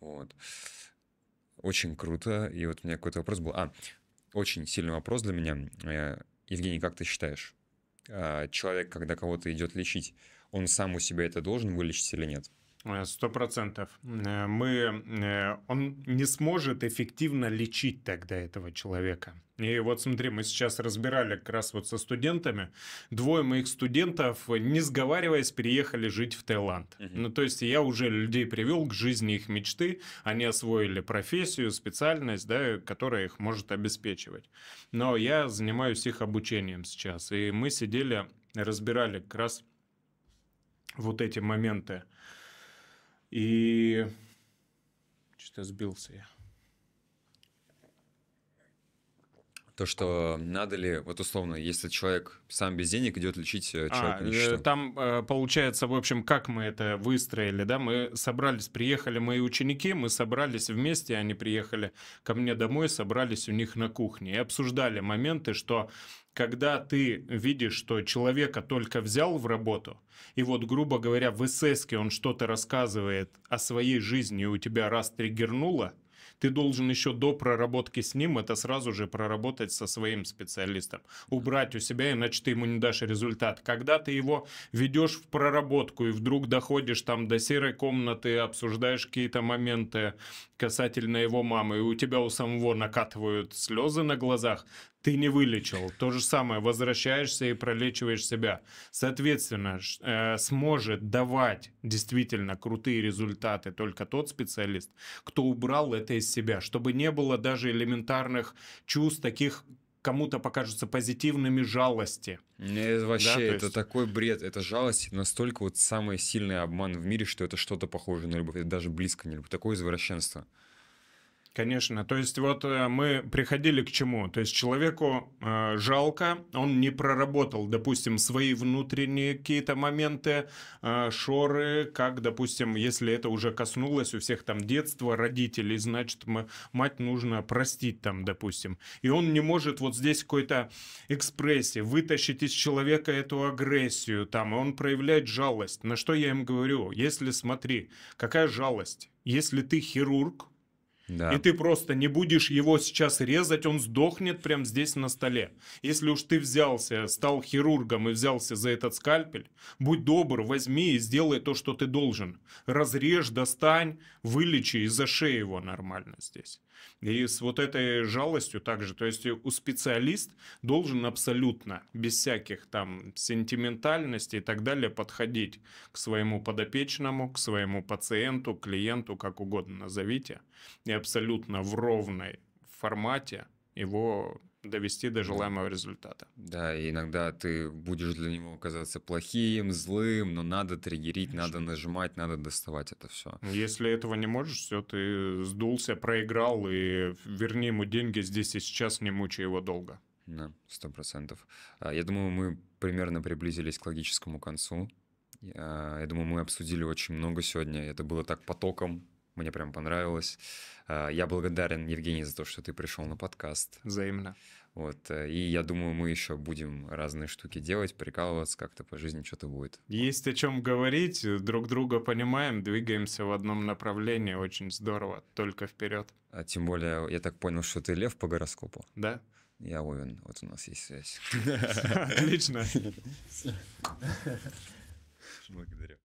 вот. Очень круто. И вот у меня какой-то вопрос был. А, очень сильный вопрос для меня. Э, Евгений, как ты считаешь, а, человек, когда кого-то идет лечить, он сам у себя это должен вылечить или нет? Э, сто процентов. Э, мы, э, он не сможет эффективно лечить тогда этого человека. И вот смотри, мы сейчас разбирали как раз вот со студентами. Двое моих студентов, не сговариваясь, переехали жить в Таиланд. Угу. Ну, то есть я уже людей привел к жизни их мечты. Они освоили профессию, специальность, да, которая их может обеспечивать. Но я занимаюсь их обучением сейчас. И мы сидели, разбирали как раз вот эти моменты – и что-то сбился я. то, что надо ли, вот условно, если человек сам без денег идет лечить э, человека а, нищету. Э, там э, получается, в общем, как мы это выстроили, да, мы собрались, приехали мои ученики, мы собрались вместе, они приехали ко мне домой, собрались у них на кухне и обсуждали моменты, что когда ты видишь, что человека только взял в работу, и вот, грубо говоря, в эсэске он что-то рассказывает о своей жизни, и у тебя раз триггернуло – ты должен еще до проработки с ним это сразу же проработать со своим специалистом, убрать у себя, иначе ты ему не дашь результат. Когда ты его ведешь в проработку и вдруг доходишь там до серой комнаты, обсуждаешь какие-то моменты касательно его мамы, и у тебя у самого накатывают слезы на глазах, ты не вылечил. То же самое, возвращаешься и пролечиваешь себя. Соответственно, э, сможет давать действительно крутые результаты только тот специалист, кто убрал это из себя, чтобы не было даже элементарных чувств, таких кому-то покажутся позитивными жалости. Не, вообще, да, это такой бред. Это жалость настолько вот самый сильный обман в мире, что это что-то похоже на любовь. Это даже близко не любовь. Такое извращенство. Конечно, то есть вот э, мы приходили к чему? То есть человеку э, жалко, он не проработал, допустим, свои внутренние какие-то моменты, э, шоры, как, допустим, если это уже коснулось у всех там детства, родителей, значит, мы, мать нужно простить там, допустим. И он не может вот здесь какой-то экспрессии вытащить из человека эту агрессию, там, и он проявляет жалость. На что я им говорю? Если, смотри, какая жалость? Если ты хирург, да. И ты просто не будешь его сейчас резать, он сдохнет прямо здесь на столе. Если уж ты взялся, стал хирургом и взялся за этот скальпель, будь добр, возьми и сделай то, что ты должен. Разрежь, достань, вылечи и зашей его нормально здесь. И с вот этой жалостью также, то есть у специалист должен абсолютно, без всяких там сентиментальностей и так далее, подходить к своему подопечному, к своему пациенту, клиенту, как угодно назовите, и абсолютно в ровной формате его довести до желаемого результата. Да, и иногда ты будешь для него казаться плохим, злым, но надо триггерить, надо нажимать, надо доставать это все. Если этого не можешь, все, ты сдулся, проиграл, и верни ему деньги здесь и сейчас, не мучай его долго. Да, сто процентов. А, я думаю, мы примерно приблизились к логическому концу. А, я думаю, мы обсудили очень много сегодня. Это было так потоком, мне прям понравилось. Э, я благодарен, Евгений, за то, что ты пришел на подкаст. Взаимно. Вот. Э, и я думаю, мы еще будем разные штуки делать, прикалываться, как-то по жизни что-то будет. Есть о чем говорить, друг друга понимаем, двигаемся в одном направлении, очень здорово, только вперед. А тем более, я так понял, что ты лев по гороскопу. Да. Я Овен, вот у нас есть связь. Отлично. Благодарю.